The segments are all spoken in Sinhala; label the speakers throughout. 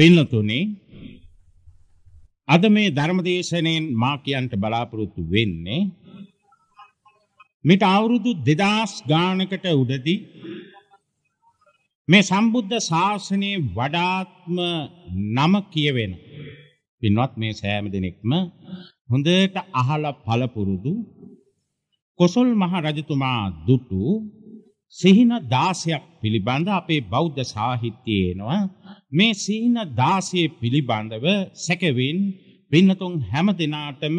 Speaker 1: පින්නතුනේ අද මේ ධර්මදේශනෙන් මා කියන්ට බලාපොරොත්තු වෙන්නේ මෙට අවුරුදු 2000 ගානකට උඩදී මේ සම්බුද්ධ ශාසනයේ වඩාත්ම නම කියවෙන පින්වත් මේ සෑම දිනෙකම හොඳට අහලා පළපුරුදු කොසල් මහ රජතුමා දුටු සිහින 16ක් පිළිබඳ අපේ බෞද්ධ සාහිත්‍යයේ එනවා මේ සීන 16 පිළිබඳව සැකවෙන් පින්නතුන් හැම දිනාටම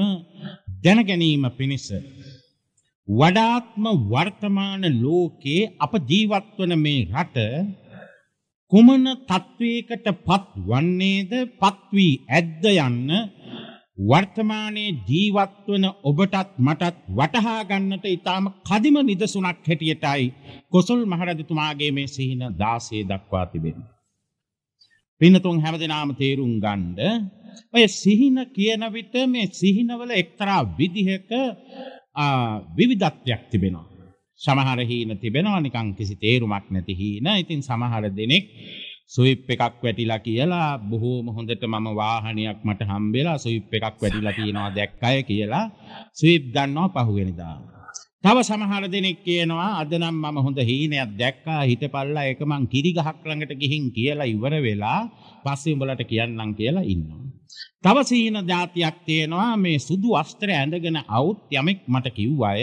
Speaker 1: දැන ගැනීම පිණිස වඩාත්ම වර්තමාන ලෝකයේ අප ජීවත් වන මේ රට කුමන තත්වයකටපත් වන්නේද පත්වි ඇද්ද යන්න වර්තමානයේ ජීවත් වන ඔබටත් මටත් වටහා ගන්නට ඊටාම කදිම නිදසුණක් හැටියටයි කොසල් මහරජතුමාගේ මේ සිහින 16 දක්වා තිබෙන්නේ පින්නතුන් හැමදෙනාම තේරුම් ගන්ඩ ඔය සිහින කියන විට මේ සිහිනවල එක්තරා විදිහක විවිධත්වයක් තිබෙනවා. සමහර හීන තිබෙනවා නිකං කිසි තේරුමක් නැති හීන. ඉතින් සමහර දෙනෙක් සුවිප් එකක් වැටිලා කියලා බොහෝම හොඳට මම වාහනයක් මට හම්බෙලා සුවිප් එකක් වැටිලා තියෙනවා දැක්කය කියලා සුවිප් ගන්නවා පහුවෙනිදා. තව සමහර දෙනෙක් කියනවා අද නම් මම හොඳ හීනයක් දැක්කා හිතපල්ලා ඒක මං කිරි ගහක් ළඟට ගිහින් කියලා ඉවර වෙලා පස්සේ උඹලට කියන්නම් කියලා ඉන්නවා. තව සීන જાතියක් තියෙනවා මේ සුදු වස්ත්‍රය ඇඳගෙන આવුත් යමෙක් මට කිව්ව අය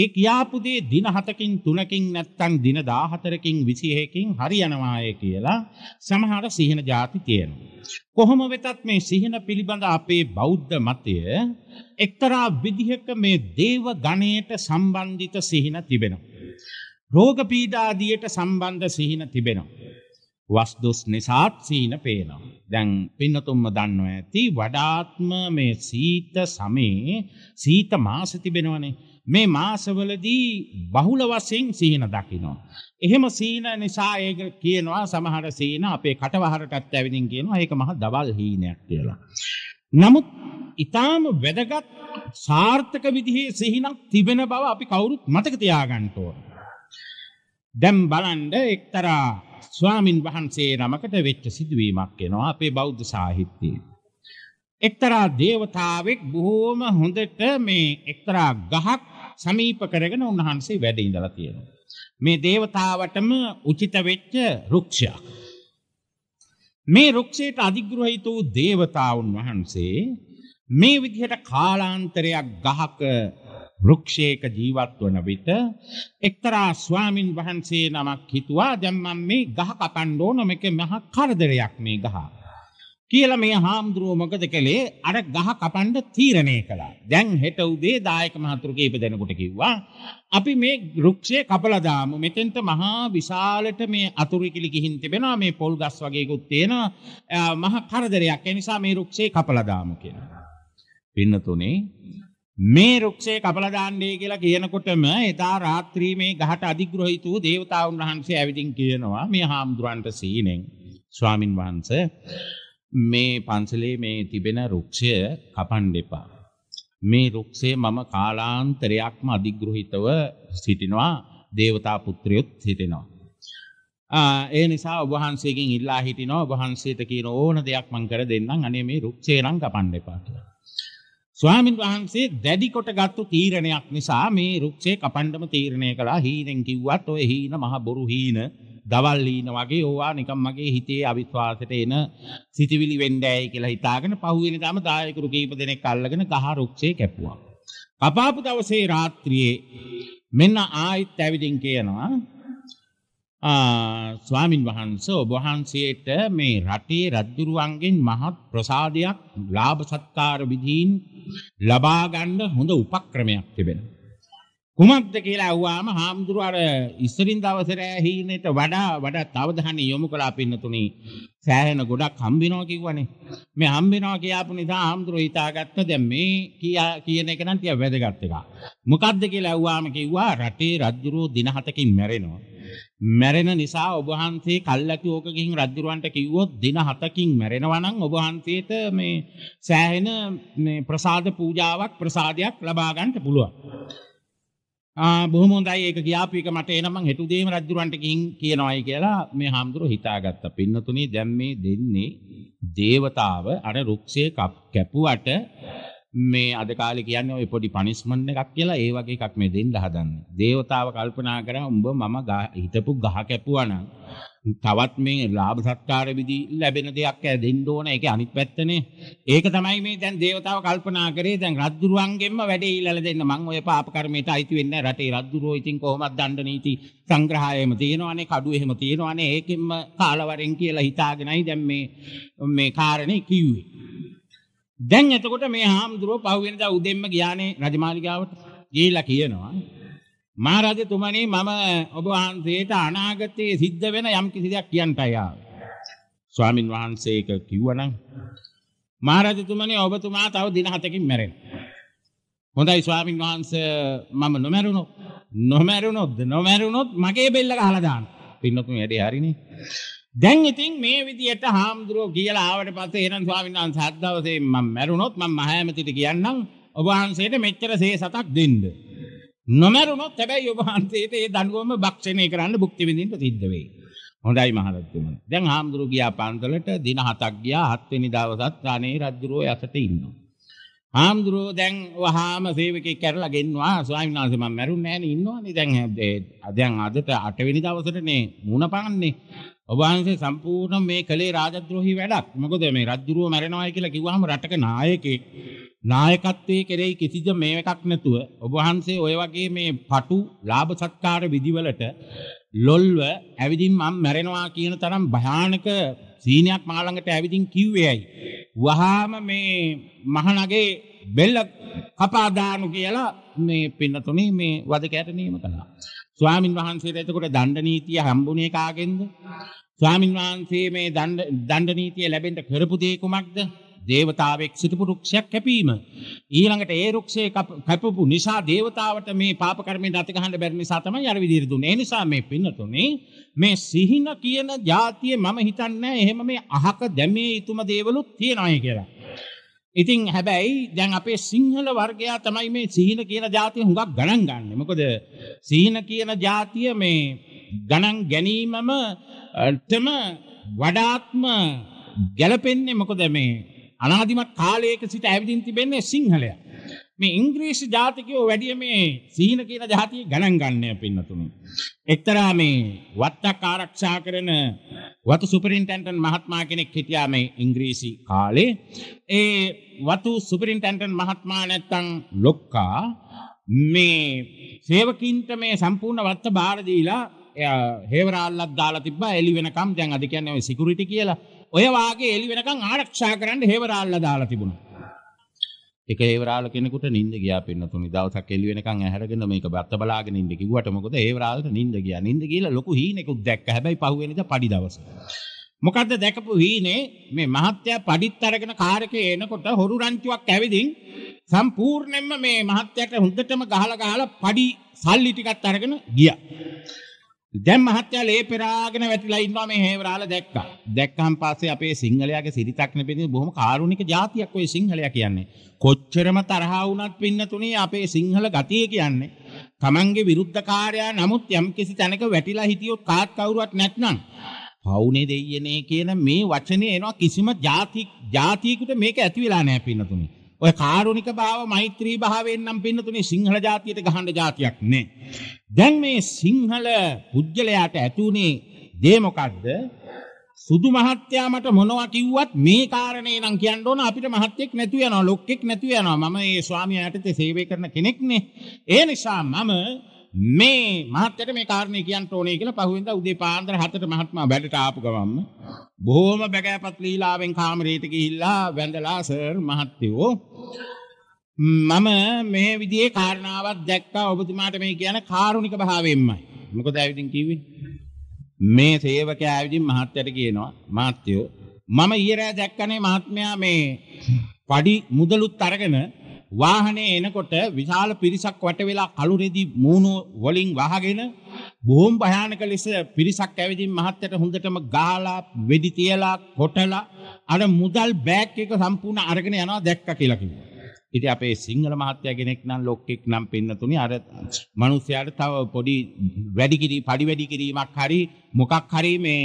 Speaker 1: ඒ කියාපු දේ දින 7කින් 3කින් නැත්තම් දින 14කින් 26කින් හරියනවාය කියලා සමහර සීන જાති තියෙනවා කොහොම වෙතත් මේ සීන පිළිබඳ අපේ බෞද්ධ මතය එක්තරා විදිහක මේ දේව ගණයට සම්බන්ධිත සීන තිබෙනවා රෝග පීඩාදියට සම්බන්ධ සීන තිබෙනවා වස්දොස් නිසාත් සීන පේනවා. දැන් පින්නතුම්ම දන්නව ඇති වඩාත්ම මේ සීත සමේ සීත මාස තිබෙනවනේ. මේ මාසවලදී බහුල වශයෙන් සීන දකිනවා. එහෙම සීන නිසා ඒක කියනවා සමහර සීන අපේ කටවහරටත් ඇවිදින් කියනවා ඒක මහ දවල් හීනයක් කියලා. නමුත් ඊටාම වැදගත් සාර්ථක විදිහේ සිහිනක් තිබෙන බව අපි කවුරුත් මතක තියාගන්න ඕන. දැන් බලන්න එක්තරා ස්වාමින් වහන්සේ නමකට වෙච්ච සිදුවීමක් වෙනවා අපේ බෞද්ධ සාහිත්‍යයේ. එක්තරා දේවතාවෙක් බොහෝම හොඳට මේ එක්තරා ගහක් සමීප කරගෙන උන්වහන්සේ වැඩ ඉඳලා තියෙනවා. මේ දේවතාවටම උචිත වෙච්ච රුක්ෂයක්. මේ රුක්ෂයට අධිග්‍රහිත වූ දේවතාවුන් වහන්සේ මේ විදිහට කාලාන්තරයක් ගහක වෘක්ෂයක ජීවත් වන විට එක්තරා ස්වාමින් වහන්සේ නමක් හිතුවා දැන් මම මේ ගහ කපන්න ඕන මේක මහ කරදරයක් මේ ගහ කියලා මේ හාමුදුරුව මොකද කළේ අර ගහ කපන්න තීරණය කළා. දැන් හෙට උදේ දායක මහතුරු කීප දෙනෙකුට කිව්වා අපි මේ වෘක්ෂය කපලා දාමු. මෙතෙන්ට මහා විශාලට මේ අතුරුකිලි ගිහින් තිබෙනවා මේ පොල් ගස් වගේකුත් තියෙනවා. මහා කරදරයක්. ඒ නිසා මේ වෘක්ෂය කපලා දාමු කියලා. පින්න තුනේ මේ රුක්ෂේ කපලා දාන්නේ කියලා කියනකොටම එදා රාත්‍රී මේ ගහට අධිග්‍රහිත වූ දේවතාවුන් වහන්සේ ඇවිදින් කියනවා මේ හාමුදුරන්ට සීනෙන් ස්වාමින් වහන්සේ මේ පන්සලේ මේ තිබෙන රුක්ෂය කපන්න එපා. මේ රුක්ෂේ මම කාලාන්තරයක්ම අධිග්‍රහිතව සිටිනවා දේවතා පුත්‍රයොත් සිටිනවා. ඒ නිසා ඔබ වහන්සේගෙන් ඉල්ලා හිටිනවා ඔබ වහන්සේට කියන ඕන දෙයක් මං කර දෙන්නම් අනේ මේ රුක්ෂේ නම් කපන්න එපා කියලා. ස්වාමින් වහන්සේ දැඩි කොටගත්තු තීරණයක් නිසා මේ රුක්ෂේ කපන්නම තීරණය කළා. හීනෙන් කිව්වත් ඔය හීන මහ බොරු හීන දවල් ලීන වගේ ඕවා නිකම් මගේ හිතේ අවිශ්වාසයට එන සිතිවිලි වෙන්නෑයි කියලා හිතාගෙන පහුවෙනදාම දායකරු කීප දෙනෙක් අල්ලගෙන ගහ රුක්ෂේ කැපුවා. කපාපු දවසේ රාත්‍රියේ මෙන්න ආයිත් ඇවිදින් කියනවා ස්වාමින් වහන්සේ ඔබ වහන්සේට මේ රටේ රජුරුවන්ගෙන් මහත් ප්‍රසාදයක් ලාභ සත්කාර විදීන් ලබා ගන්න හොඳ උපක්‍රමයක් තිබෙනවා. කුමක්ද කියලා අහුවාම හාමුදුරු අර ඉස්සරින් දවසේ හීනෙට වඩා වඩා තවදහණි යොමු කළා පින්නතුනි. සෑහෙන ගොඩක් හම්බෙනවා කිව්වනේ. මේ හම්බෙනවා කියපු නිසා හාමුදුරු හිතාගත්ත දැන් මේ කියන එක නම් තියා වැදගත් එකක්. මොකද්ද කියලා අහුවාම කිව්වා රටේ රජුරු දින හතකින් මැරෙනවා. මැරෙන නිසා ඔබ වහන්සේ කල්ලාතු ඕක ගිහින් රජුරවන්ට කිව්වොත් දින 7කින් මැරෙනවා නම් ඔබ වහන්සේට මේ සෑහෙන මේ ප්‍රසාද පූජාවක් ප්‍රසාදයක් ලබා ගන්නට පුළුවන්. ආ බොහොම හොඳයි ඒක කියාපු එක මට එනනම් මං හෙටුදේම රජුරවන්ට ගිහින් කියනවායි කියලා මේ හාමුදුරුවෝ හිතාගත්තා. පින්නතුනේ දැන් මේ දෙන්නේ දේවතාව අර රුක්ෂයේ කැපුවට මේ අද කාලේ කියන්නේ ওই පොඩි පනිෂ්මන්ට් එකක් කියලා ඒ වගේ එකක් මේ දෙන්න හදන්නේ. දේවතාව කල්පනා කරා උඹ මම හිතපු ගහ කැපුවා නම් තවත් මේ ලාභ සත්කාර විදි ලැබෙන දෙයක් දෙන්න ඕන. ඒකේ අනිත් පැත්තනේ. ඒක තමයි මේ දැන් දේවතාව කල්පනා කරේ දැන් රද්දුරුවන්ගෙන්ම වැඩේ ඊළල දෙන්න මං ඔය පාප කර්මයට අයිති වෙන්නේ රටේ රද්දුරුවෝ ඉතින් කොහොමද දණ්ඩ නීති සංග්‍රහයම තියෙනවානේ කඩු එහෙම තියෙනවානේ ඒකෙන්ම කාලවරෙන් කියලා හිතාගෙනයි දැන් මේ මේ කාරණේ කිව්වේ. දැන් එතකොට මේ හාමුදුරුව පහුවෙනදා උදෙන්ම ගියානේ රජමාලිගාවට. ගිහිලා කියනවා මහරජතුමනි මම ඔබ වහන්සේට අනාගතයේ සිද්ධ වෙන යම් කිසි දෙයක් කියන්ටයි ආවේ. ස්වාමින් වහන්සේක කිව්වනම් මහරජතුමනි ඔබතුමා තව දින හතකින් මැරෙනවා. හොඳයි ස්වාමින් වහන්සේ මම නොමැරුණොත් නොමැරුණොත් නොමැරුණොත් මගේ බෙල්ල ගහලා දාන්න. පින්නතුන් වැඩේ හරිනේ. දැන් ඉතින් මේ විදියට හාමුදුරුවෝ කියලා ආවට පස්සේ එහෙනම් ස්වාමීන් වහන්සේ හත් දවසේ මම මැරුණොත් මම මහෑමතිට කියන්නම් ඔබ වහන්සේට මෙච්චර සේසතක් දෙන්න. නොමැරුණොත් හැබැයි ඔබ වහන්සේට ඒ දඬුවම භක්ෂණය කරන්න භුක්ති විඳින්න සිද්ධ වෙයි. හොඳයි මහරජතුමනි. දැන් හාමුදුරුවෝ ගියා පන්සලට දින හතක් ගියා හත් වෙනි දවසත් අනේ රජුරෝ යසට ඉන්නවා. හාමුදුරුවෝ දැන් වහාම සේවකෙක් කරලා ගෙන්නවා ස්වාමීන් වහන්සේ මම මැරුන්නේ නැහැ නේ ඉන්නවනේ දැන් දැන් අදට 8 වෙනි දවසටනේ මූණ පාන්නේ ඔබ වහන්සේ සම්පූර්ණ මේ කලේ රාජද්‍රෝහි වැඩක්. මොකද මේ රජුරුව මැරෙනවා කියලා කිව්වහම රටක නායකේ නායකත්වයේ කෙරෙහි කිසිම මේකක් නැතුව ඔබ වහන්සේ ඔය වගේ මේ පටු ලාභ සත්කාර විදිවලට ලොල්ව ඇවිදින් මම මැරෙනවා කියන තරම් භයානක සීනයක් මා ළඟට ඇවිදින් කිව්වේ ඇයි? වහාම මේ මහනගේ බෙල්ල කපා දානු කියලා මේ පින්නතුනේ මේ වදකයට නියම කළා. ස්වාමින් වහන්සේට එතකොට දණ්ඩ නීතිය හම්බුනේ කාගෙන්ද? ස්වාමින් වහන්සේ මේ දණ්ඩ දණ්ඩ නීතිය ලැබෙන්න කරපු දේ කුමක්ද? දේවතාවෙක් සිටපු රුක්ෂයක් කැපීම. ඊළඟට ඒ රුක්ෂේ කැපපු නිසා දේවතාවට මේ පාප කර්මෙන් දත ගහන්න බැරි නිසා තමයි අර විදිහට දුන්නේ. ඒ නිසා මේ පින්නතුනේ මේ සිහින කියන જાතිය මම හිතන්නේ එහෙම මේ අහක දැමේ ඊතුම දේවලුත් තියනයි කියලා. ඉතින් හැබැයි දැන් අපේ සිංහල වර්ගයා තමයි මේ සීන කියන જાතිය හුඟක් ගණන් ගන්න. මොකද සීන කියන જાතිය මේ ගණන් ගැනීමම තම වඩාත්ම ගැලපෙන්නේ මොකද මේ අනාදිමත් කාලයක සිට ඇවිදින් තිබෙන්නේ සිංහලයා. මේ ඉංග්‍රීසි ජාතිකයෝ වැඩිය මේ සීන කියන ජාතිය ගණන් ගන්නෑ පින්නතුනි. එක්තරා මේ වත්තක් ආරක්ෂා කරන වතු සුපරින්ටෙන්ඩන්ට් මහත්මයා කෙනෙක් හිටියා මේ ඉංග්‍රීසි කාලේ. ඒ වතු සුපරින්ටෙන්ඩන්ට් මහත්මයා නැත්තම් ලොක්කා මේ සේවකින්ට මේ සම්පූර්ණ වත්ත බාර දීලා හේවරාල්ලක් දාලා තිබ්බා එළි වෙනකම් දැන් අද කියන්නේ සිකියුරිටි කියලා. ඔය වාගේ එළි වෙනකම් ආරක්ෂා කරන්න හේවරාල්ල දාලා තිබුණා. එක ඒ වෙරාල කෙනෙකුට නිින්ද ගියා පින්නතුනි දවසක් එළි වෙනකන් ඇහැරගෙන මේක බත්ත බලාගෙන ඉන්න කිව්වට මොකද ඒ වෙරාලට නිින්ද ගියා නිින්ද ගිහලා ලොකු හීනෙකුත් දැක්ක හැබැයි පහුවෙනිදා පඩි දවස මොකද්ද දැකපු හීනේ මේ මහත්තයා පඩිත් අරගෙන කාර් එකේ එනකොට හොරු රන්චුවක් ඇවිදින් සම්පූර්ණයෙන්ම මේ මහත්තයාට හොඳටම ගහලා ගහලා පඩි සල්ලි ටිකක් අරගෙන ගියා දැන් මහත්තයා ලේ පෙරාගෙන වැටිලා ඉන්නවා මේ හේවරාල දැක්කා. දැක්කන් පස්සේ අපේ සිංහලයාගේ සිරිතක් නෙපෙන්නේ බොහොම කාරුණික જાතියක් ඔය සිංහලයා කියන්නේ. කොච්චරම තරහා වුණත් පින්නතුනේ අපේ සිංහල ගතිය කියන්නේ තමන්ගේ විරුද්ධකාරයා නමුත් යම්කිසි තැනක වැටිලා හිටියොත් කාත් කවුරුවත් නැත්නම් පවුනේ දෙයියනේ කියන මේ වචනේ එනවා කිසිම ಜಾති ಜಾතියකට මේක ඇති වෙලා නැහැ පින්නතුනේ. ඔය කාරුණික භාව මෛත්‍රී භාවයෙන් නම් පින්නතුනේ සිංහල ජාතියට ගහන જાතියක් නෑ. දැන් මේ සිංහල පුජ්‍යලයාට ඇතුනේ දේ මොකද්ද? සුදු මහත්තයා මට මොනවා කිව්වත් මේ කාරණේ නම් කියන්න ඕන අපිට මහත්තයෙක් නැතු වෙනවා ලොක්ෙක් නැතු වෙනවා මම මේ ස්වාමියා යටතේ සේවය කරන කෙනෙක්නේ ඒ නිසා මම මේ මහත්තයට මේ කාරණේ කියන්න ඕනේ කියලා පහුවෙන්දා උදේ පාන්දර 7ට මහත්මයා වැඩට ආපු ගමන්ම බොහොම බගෑපත් ලීලාවෙන් කාමරයට ගිහිල්ලා වැඳලා සර් මහත්තයෝ මම මේ විදිහේ කාරණාවක් දැක්කා ඔබතුමාට මේ කියන කාරුණික භාවයෙන්මයි මොකද ඇවිදින් කිව්වේ මේ සේවකයා විදිහින් මහත්යට කියනවා මහත්යෝ මම ඊයරෑ දැක්කනේ මහත්මයා මේ පඩි මුදලුත් අරගෙන වාහනේ එනකොට විශාල පිරිසක් වට වෙලා කළු රෙදි මූණු වලින් වහගෙන බොහොම භයානක ලෙස පිරිසක් ඇවිදින් මහත්යට හොඳටම ගාලා වෙඩි තියලා කොටලා අර මුදල් බෑග් එක සම්පූර්ණ අරගෙන යනවා දැක්ක කියලා කිව්වා. ඉතින් අපේ සිංහල මහත්තයා කෙනෙක් නම් ලොක්ෙක් නම් පින්නතුනේ අර මිනිස්යාට තව පොඩි වැඩි කිරි පඩි වැඩි කිරීමක් හරි මොකක් හරි මේ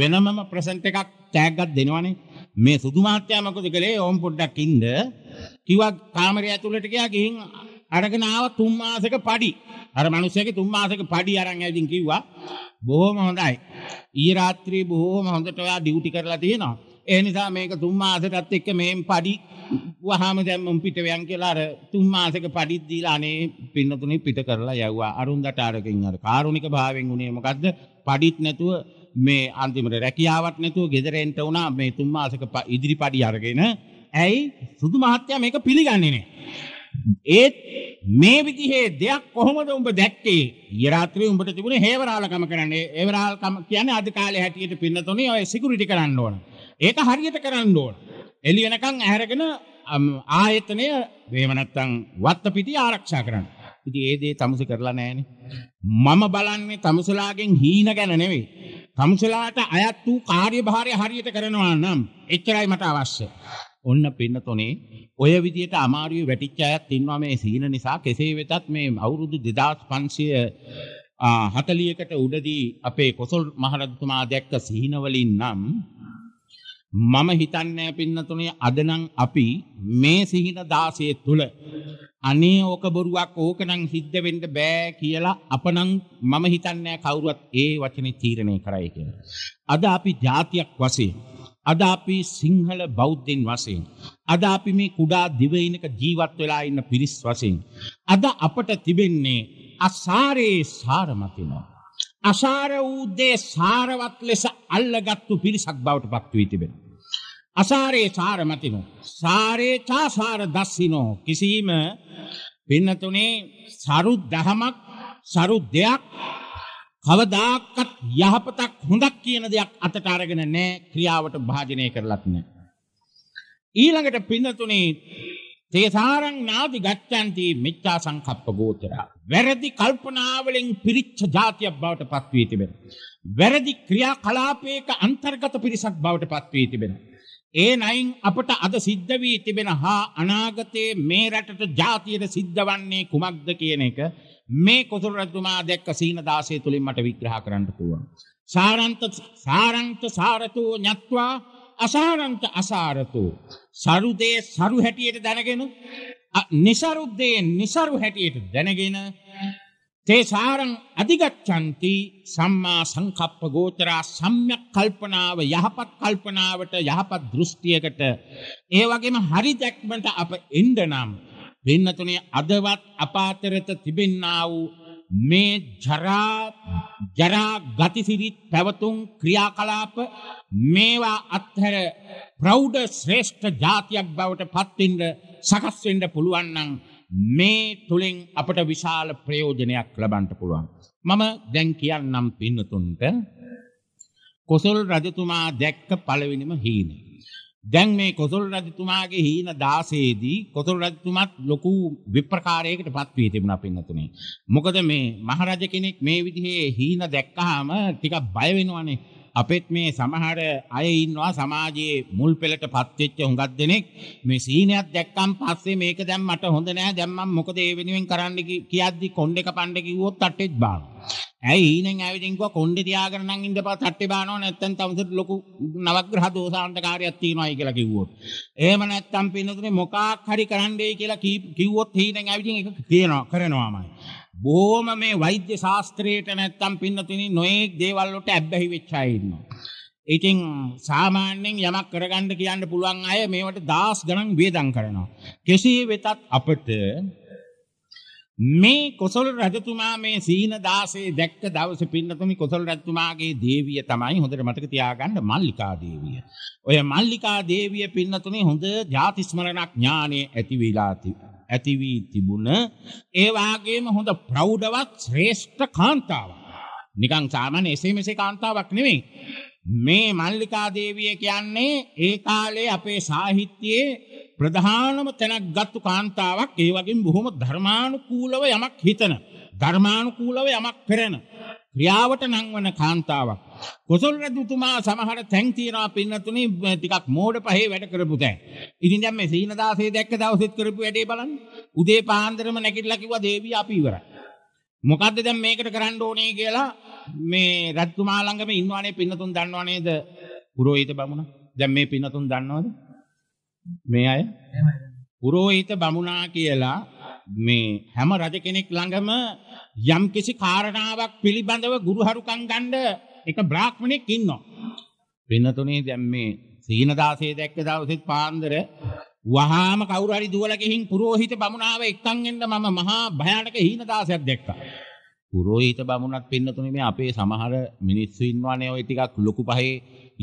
Speaker 1: වෙනමම ප්‍රසන්ට් එකක් ටැග් එකක් දෙනවනේ මේ සුදු මහත්තයා මොකද කළේ ඕම් පොඩ්ඩක් ඉන්න කිව්වා කාමරය ඇතුළට ගියා ගිහින් අරගෙන ආව තුන් මාසයක පඩි අර මිනිස්සයාගේ තුන් මාසයක පඩි අරන් ඇවිදින් කිව්වා බොහොම හොඳයි ඊයේ රාත්‍රියේ බොහොම හොඳට ඔයා ඩියුටි කරලා තියෙනවා ඒනිසා මේක තුම්මාසටත් එක්ක මෙම පඩි වහම දැම්මම් පිටවයන් කියලාර තුම්මාසක පඩිද්දීලා අනේ පින්නතුනි පිට කරලා යව්වා අරුන්දට අරකින් අර කාරුණික භාවෙන් වුණේ මොකද්ද පඩිත් නැතුව මේ අන්තිමට රැකියාවක් නැතුව ගෙදරෙන්ට වුණා මේ තුම්මාසක ඉදිරි පඩි අරගෙන ඇයි සුදු මහත්තයා මේක පිළිගන්නේ නැහැ ඒත් මේ විදිහේ දෙයක් කොහොමද උඹ දැක්කේ ඊරාත්‍රියේ උඹට තිබුණේ හේවරාලකම කරන්නේ හේවරාලකම කියන්නේ අද කාලේ හැටියට පින්නතුනේ ඔය සිකියුරිටි කරන්න ඕන ඒක හරියට කරන්න ඕන. එළි වෙනකන් ඇහැරගෙන ආයතනය මේව නැත්තම් වත්ත පිටි ආරක්ෂා කරන්න. ඉතින් ඒ දේ තමුසෙ කරලා නැහනේ. මම බලන්නේ තමුසලාගෙන් හීන ගැන නෙවෙයි. තමුසලාට අයත් වූ කාර්යභාරය හරියට කරනවා නම් එච්චරයි මට අවශ්‍ය. ඔන්න පින්න තොනේ ඔය විදියට අමාරුවේ වැටිච්ච අයත් ඉන්නවා මේ සීන නිසා කෙසේ වෙතත් මේ අවුරුදු 2500 හතලියකට උඩදී අපේ කොසල් මහරජතුමා දැක්ක සිහිනවලින් නම් මම හිතන්නේ පින්නතුනේ අදනම් අපි මේ සිහින 16 තුල අනේ ඕක බොරුවක් ඕකනම් සිද්ධ වෙන්න බෑ කියලා අපනම් මම හිතන්නේ කවුරුවත් ඒ වචනේ තීරණය කරයි කියලා. අද අපි જાතියක් වශයෙන් අද අපි සිංහල බෞද්ධින් වශයෙන් අද අපි මේ කුඩා දිවයිනක ජීවත් වෙලා ඉන්න පිරිස් වශයෙන් අද අපට තිබෙන්නේ අසාරේ සාරමතිනවා. අසාර වූදේ සාරවත් ලෙස අල්ලගත්තු පිරිසක් බවට පත් වී තිබෙනවා. අසාරේ සාරමතිනෝ සාරේ චාසාර දස්සිනෝ කිසිම පින්නතුනේ සරු දහමක් සරු දෙයක් කවදාකත් යහපතක් හොඳක් කියන දෙයක් අතට අරගෙන නැහැ ක්‍රියාවට භාජනය කරලත් නැහැ. ඊළඟට පින්නතුනේ තේසාරං නාදි ගච්ඡanti මිච්ඡා සංකප්ප ගෝචරා වැරදි කල්පනාවලින් පිරිච්ච ජාතියක් බවට පත් වී තිබෙනවා. වැරදි ක්‍රියාකලාපයක අන්තර්ගත පිරිසක් බවට පත් වී තිබෙනවා. ඒ නයින් අපට අද සිද්ධ වී තිබෙන හා අනාගතයේ මේ රටට ජාතියට සිද්ධ වන්නේ කුමක්ද කියන එක මේ කොසල් රජතුමා දැක්ක සීන 16 තුලින් මට විග්‍රහ කරන්න පුළුවන්. සාරන්ත සාරන්ත සාරතෝ ඤත්වා අසාරන්ත අසාරතෝ සරුදේ සරු හැටියට දැනගෙන નિસાරුද්දේ નિසරු හැටියට දැනගෙන තේ සාරං අධිගච්ඡanti සම්මා සංකප්ප ගෝචරා සම්‍යක් කල්පනාව යහපත් කල්පනාවට යහපත් දෘෂ්ටියකට ඒ වගේම හරි දැක්මට අප එන්න නම් වෙනතුනේ අදවත් අපාතරත තිබෙන්නා වූ මේ ජරා ජරා ගතිසිරිත් පැවතුම් ක්‍රියාකලාප මේවා අත්හැර ප්‍රෞඩ ශ්‍රේෂ්ඨ ජාතියක් බවට පත්වෙන්න සකස් වෙන්න පුළුවන් නම් මේ තුලින් අපට විශාල ප්‍රයෝජනයක් ලබන්න පුළුවන්. මම දැන් කියන්නම් පින්නතුන්ට කොසල් රජතුමා දැක්ක පළවෙනිම හීනේ දැන් මේ කොසල් රජතුමාගේ හීන 16 දී කොසල් රජතුමත් ලොකු විප්‍රකාරයකට පත් වී තිබුණා පින්නතුනේ. මොකද මේ මහරජ කෙනෙක් මේ විදිහේ හීන දැක්කහම ටිකක් බය වෙනවනේ. අපෙත් මේ සමහර අය ඉන්නවා සමාජයේ මුල් පෙළට පත් වෙච්ච හුඟක් දෙනෙක් මේ සීනයක් දැක්කන් පස්සේ මේක දැන් මට හොඳ නෑ දැන් මම මොකද ඒ වෙනුවෙන් කරන්න කියද්දි කොණ්ඩේක පණ්ඩේ කිව්වොත් අට්ටෙත් බානවා ඇයි ඊනෙන් ඇවිදින්කව කොණ්ඩේ තියාගෙන නම් ඉඳපන් තට්ටේ බානවා නැත්තම් තමසට ලොකු නවග්‍රහ දෝෂාන්තකාරයක් තියෙනවායි කියලා කිව්වොත්. එහෙම නැත්තම් පින්නතුනේ මොකක් හරි කරන්නයි කියලා කිව්වොත් ඊනෙන් ඇවිදින් එක කියනවා කරනවාමයි. බොහොම මේ වෛද්‍ය ශාස්ත්‍රයේට නැත්තම් පින්නතුනේ නොයේක් දේවල් වලට ඇබ්බැහි වෙච්ච අය ඉන්නවා. ඉතින් සාමාන්‍යයෙන් යමක් කරගන්න කියන්න පුළුවන් අය මේවට දාස් ගණන් වේදම් කරනවා. කෙසේ වෙතත් අපිට මේ කොසල් රජතුමා මේ සීන 16 දැක්ක දවසේ පින්නතුනි කොසල් රජතුමාගේ දේවිය තමයි හොඳට මතක තියාගන්න මල්ලිකා දේවිය. ඔය මල්ලිකා දේවිය පින්නතුනි හොඳ ಜಾති ස්මරණක් ඥානෙ ඇති වෙලා ඇති වී තිබුණ ඒ වාගේම හොඳ ප්‍රෞඩවත් ශ්‍රේෂ්ඨ කාන්තාවක්. නිකන් සාමාන්‍ය එසේ මෙසේ කාන්තාවක් නෙමෙයි. මේ මල්ලිකා දේවිය කියන්නේ ඒ කාලේ අපේ සාහිත්‍යයේ ප්‍රධානම තැනක් ගත්තු කාන්තාවක් ඒ වගේ බොහොම ධර්මානුකූලව යමක් හිතන ධර්මානුකූලව යමක් පෙරෙන ක්‍රියාවට නංවන කාන්තාවක් කොසල් රජතුමා සමහර තැන් තියනවා පින්නතුනි ටිකක් මෝඩ පහේ වැඩ කරපු තැන්. ඉතින් දැන් මේ සීනදාසේ දැක්ක දවසෙත් කරපු වැඩේ බලන්න. උදේ පාන්දරම නැගිටලා කිව්වා දේවිය අපි ඉවරයි. මොකද්ද දැන් මේකට කරන්න ඕනේ කියලා මේ රජතුමා ළඟම ඉන්නවනේ පින්නතුන් දන්නව නේද? පුරෝහිත බමුණ. දැන් මේ පින්නතුන් දන්නවද? මේ අය පුරෝහිත බමුණා කියලා මේ හැම රජ කෙනෙක් ළඟම යම් කිසි කාරණාවක් පිළිබඳව ගුරුහරුකම් ගන්න එක බ්‍රාහ්මණෙක් ඉන්නවා. වෙනතුනේ දැන් මේ සීනදාසේ දැක්ක දවසෙත් පාන්දර වහාම කවුරු හරි දුවලා ගිහින් පුරෝහිත බමුණාව එක්කන් එන්න මම මහා භයානක හීනදාසයක් දැක්කා. පුරෝහිත බමුණත් පින්නතුනේ මේ අපේ සමහර මිනිස්සු ඉන්නවනේ ওই ටිකක් ලොකු පහේ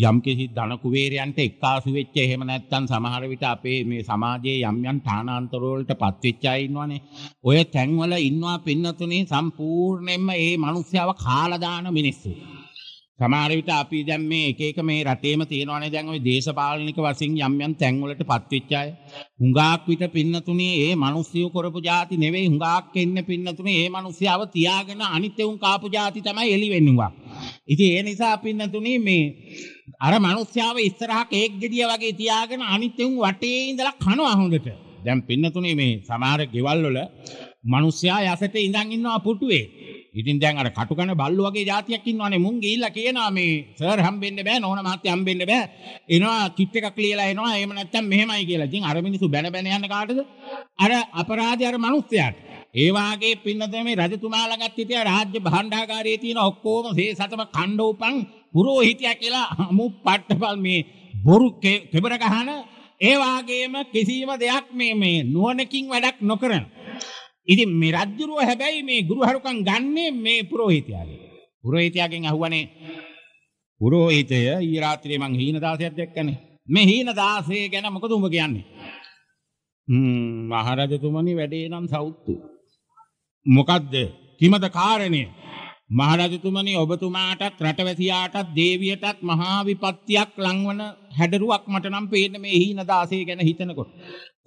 Speaker 1: යම්කිසි ධන කුවේරයන්ට එක්කාසු වෙච්ච එහෙම නැත්නම් සමහර විට අපේ මේ සමාජයේ යම් යම් තානාන්තර වලටපත් වෙච්ච අය ඉන්නවනේ. ඔය තැන්වල ඉන්නවා පින්නතුනේ සම්පූර්ණයෙන්ම මේ මිනිස්යාව කාලා දාන මිනිස්සු. සමහර විට අපි දැන් මේ එක එක මේ රටේම තියෙනවනේ දැන් ওই දේශපාලනික වශයෙන් යම් යම් තැන් වලටපත් වෙච්ච අය. හුඟාක් විට පින්නතුනේ මේ මිනිස්සු කරපු જાති නෙවෙයි හුඟාක් එන්නේ පින්නතුනේ මේ මිනිස්යාව තියාගෙන අනිත් උන් කාපු જાති තමයි එළි වෙන්නේ. ඉතින් ඒ නිසා පින්නතුනේ මේ අර මිනිස්යාව ඉස්සරහ කේක් ගෙඩිය වගේ තියාගෙන අනිත් උන් වටේ ඉඳලා කනවා හොඳට. දැන් පින්නතුනේ මේ සමහර ගෙවල් වල මිනිස්යා යසට ඉඳන් ඉන්නවා පුටුවේ. ඉතින් දැන් අර කටුකන බල්ලු වගේ જાතියක් ඉන්නවනේ මුන් ගිහිල්ලා කියනවා මේ සර් හම්බෙන්න බෑ නෝන මහත්තයා හම්බෙන්න බෑ එනවා චිට් එකක් ලියලා එනවා එහෙම නැත්නම් මෙහෙමයි කියලා. ඉතින් අර මිනිස්සු බැන බැන යන කාටද? අර අපරාධය අර මිනිස්සයාට. ඒ වාගේ පින්නත මේ රජතුමා ළඟත් හිටිය රාජ්‍ය භාණ්ඩාගාරයේ තියෙන ඔක්කොම සේසතම ඛණ්ඩ උපන් පුරෝහිතයා කියලා අමු පට්ටපල් මේ බොරු කෙබර ගහන ඒ වාගේම කිසිම දෙයක් මේ මේ නුවණකින් වැඩක් නොකරන. ඉතින් මේ රජුරෝ හැබැයි මේ ගුරුහරුකම් ගන්නේ මේ පුරෝහිතයාගේ. පුරෝහිතයාගෙන් අහුවනේ පුරෝහිතය ඊ රාත්‍රියේ මං හීන දාසයක් දැක්කනේ. මේ හීන දාසය ගැන මොකද උඹ කියන්නේ? හ්ම් මහරජතුමනි වැඩේ නම් සෞත්තු. මොකද්ද? කිමද කාරණය? මහරජතුමනි ඔබතුමාටත් රටවැසියාටත් දේවියටත් මහා විපත්තියක් ලංවන හැඩරුවක් මට නම් පේන්නේ මේ හීන දාසේ ගැන හිතනකොට.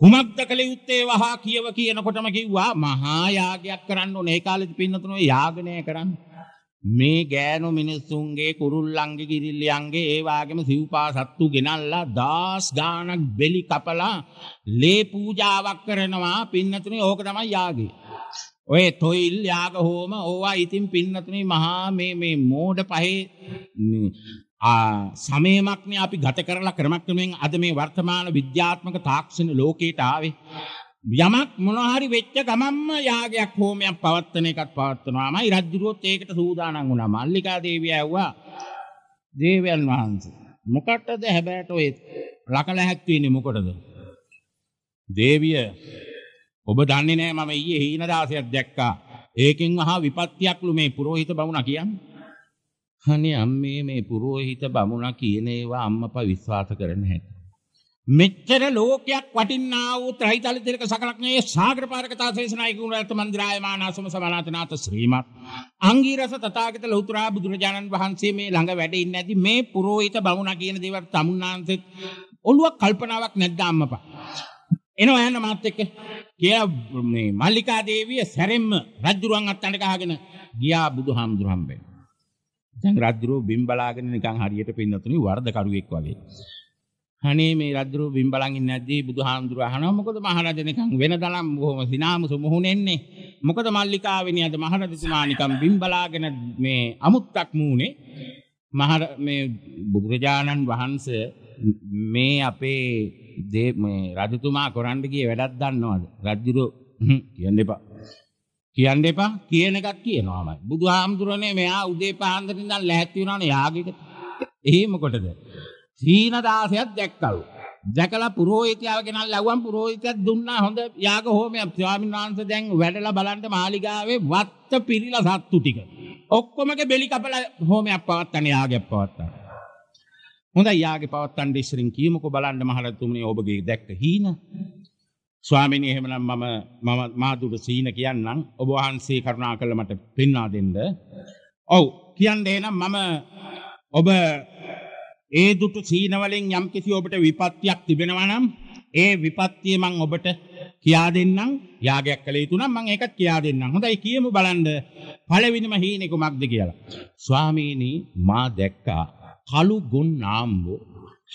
Speaker 1: කුමක්ද කළ යුත්තේ වහා කියව කියනකොටම කිව්වා මහා යාගයක් කරන්න ඕනේ. ඒ කාලෙදි පින්නතුනෝ යාගනය කරන්න. මේ ගෑනු මිනිස්සුන්ගේ කුරුල්ලන්ගේ කිරිල්ලියන්ගේ ඒ වාගේම සිව්පා සත්තු ගෙනල්ලා දාස් ගාණක් බෙලි කපලා ලේ පූජාවක් කරනවා පින්නතුනේ ඕක තමයි යාගේ. ඔය තොයිල් යාග හෝම ඕවා ඉතින් පින්නතුනේ මහා මේ මේ මෝඩ පහේ සමයමක්නේ අපි ගත කරලා ක්‍රමක්‍රමෙන් අද මේ වර්තමාන විද්‍යාත්මක තාක්ෂණ ලෝකයට ආවේ යමක් මොනවා හරි වෙච්ච ගමන්ම යාගයක් හෝමයක් පවත්වන එකක් පවත්වනවාමයි රජුරුවොත් ඒකට සූදානම් වුණා මල්ලිකා දේවිය ඇව්වා දේවයන් වහන්සේ මොකටද හැබෑට ඔය ලකලැහැක් වෙන්නේ මොකටද දේවිය ඔබ දන්නේ නැහැ මම ඊයේ හීන දාසයක් දැක්කා. ඒකෙන් වහා විපත්තියක්ලු මේ පුරোহিত බමුණා කියන්නේ. අනේ අම්මේ මේ පුරোহিত බමුණා කියන ඒවා අම්මපා විශ්වාස කරන්නේ නැහැ. මෙච්චර ලෝකයක් වටින්නා වූ ත්‍රිතල තිරක සකලක්නේ සාගරපාරකතා ශේෂනායක උනාත මන්දිරායමානසම සමනාතනාත ශ්‍රීමත් අංගීරස තථාගත ලෞතුරා බුදුරජාණන් වහන්සේ මේ ළඟ වැඩ ඉන්නේ නැති මේ පුරোহিত බමුණා කියන දේවල් තමුන්නාන්සෙත් ඔළුවක් කල්පනාවක් නැද්ද අම්මපා එනවා යන්න මාත් එක්ක කියලා මේ මල්ලිකා දේවිය සැරෙම්ම රජුරුවන් අත්තන්ට ගහගෙන ගියා බුදුහාමුදුරු හම්බෙන්න. දැන් රජුරු බිම් බලාගෙන නිකන් හරියට පින්නතුණි වර්ධ කරුවෙක් වගේ. අනේ මේ රජුරු බිම් බලන් ඉන්නේ නැද්දී බුදුහාමුදුරු අහනවා මොකද මහරජා නිකන් වෙනදලම් බොහොම සිනාම සුමුහුනෙන්නේ. මොකද මල්ලිකාවෙනි අද මහරජතුමා නිකන් බිම් බලාගෙන මේ අමුත්තක් මූනේ. මහ මේ බුදුරජාණන් වහන්සේ මේ අපේ දේ මේ රජතුමා කරන්න ගිය වැඩක් දන්නවද රජුරෝ කියන්න එපා කියන්න එපා කියන එකක් කියනවාමයි බුදුහාමුදුරනේ මෙයා උදේ පාන්දර ඉඳන් ලැහැත්ති වුණානේ යාගෙකට එහෙම කොටද සීන දාසයක් දැක්කලු දැකලා පුරෝහිතයාව ගෙනල්ලා ලැබුවම් පුරෝහිතයා දුන්නා හොඳ යාග හෝමයක් ස්වාමීන් වහන්සේ දැන් වැඩලා බලන්න මාලිගාවේ වත්ත පිරිලා සත්තු ටික ඔක්කොමගේ බෙලි කපලා හෝමයක් පවත්තන යාගයක් පවත්තන හොඳ යාගේ පවත්තන් ඩිස්රින් කීමකු බලන්ඩ මහලතුමේ ඔබගේ දැක්ක හීන. ස්වාමිණ එහෙමනම් මම මම මාදුර සීන කියන්නම් ඔබ වහන්සේ කරුණා කළ මට පෙන්වා දෙන්න. ඔව් කියන්න එහෙනම් මම ඔබ ඒ දුටු සීනවලින් යම්කිසි ඔබට විපත්තියක් තිබෙනවා නම් ඒ විපත්තිය මං ඔබට කියා දෙන්නම් යාගයක් කළ යුතු නම් මම ඒකත් කියා දෙන්නම්. හොඳයි කියමු බලන්න පළවෙනිම හීනේ කුමක්ද කියලා. ස්වාමීනි මා දැක්කා කළු ගොන් නාම්බෝ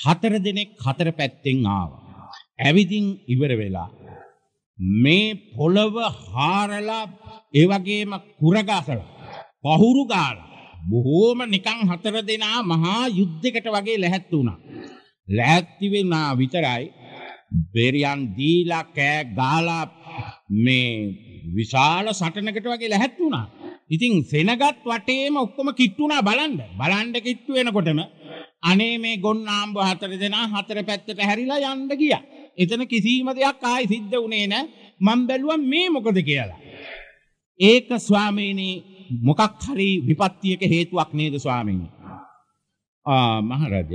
Speaker 1: හතර දෙනෙක් හතර පැත්තෙන් ආවා. ඇවිදින් ඉවර වෙලා මේ පොළව හාරලා ඒ වගේම කුරගසලා පහුරු ගාලා බොහෝම නිකන් හතර දෙනා මහා යුද්ධයකට වගේ ලැහැත්තු වුණා. ලැහැත්ති වෙනා විතරයි බෙරියන් දීලා කෑ ගාලා මේ විශාල සටනකට වගේ ලැහැත්තු වුණා. ඉතින් සෙනගත් වටේම ඔක්කොම කිට්ටුනා බලන්න. බලන්න කිට්ටු වෙනකොටම අනේ මේ ගොන්නාම්බ හතර දෙනා හතර පැත්තට හැරිලා යන්න ගියා. එතන කිසිම දෙයක් ආයි සිද්ධ වුණේ නැහැ. මම බැලුවා මේ මොකද කියලා. ඒක ස්වාමීනි මොකක් හරි විපත්තියක හේතුවක් නේද ස්වාමීනි? ආ මහරජ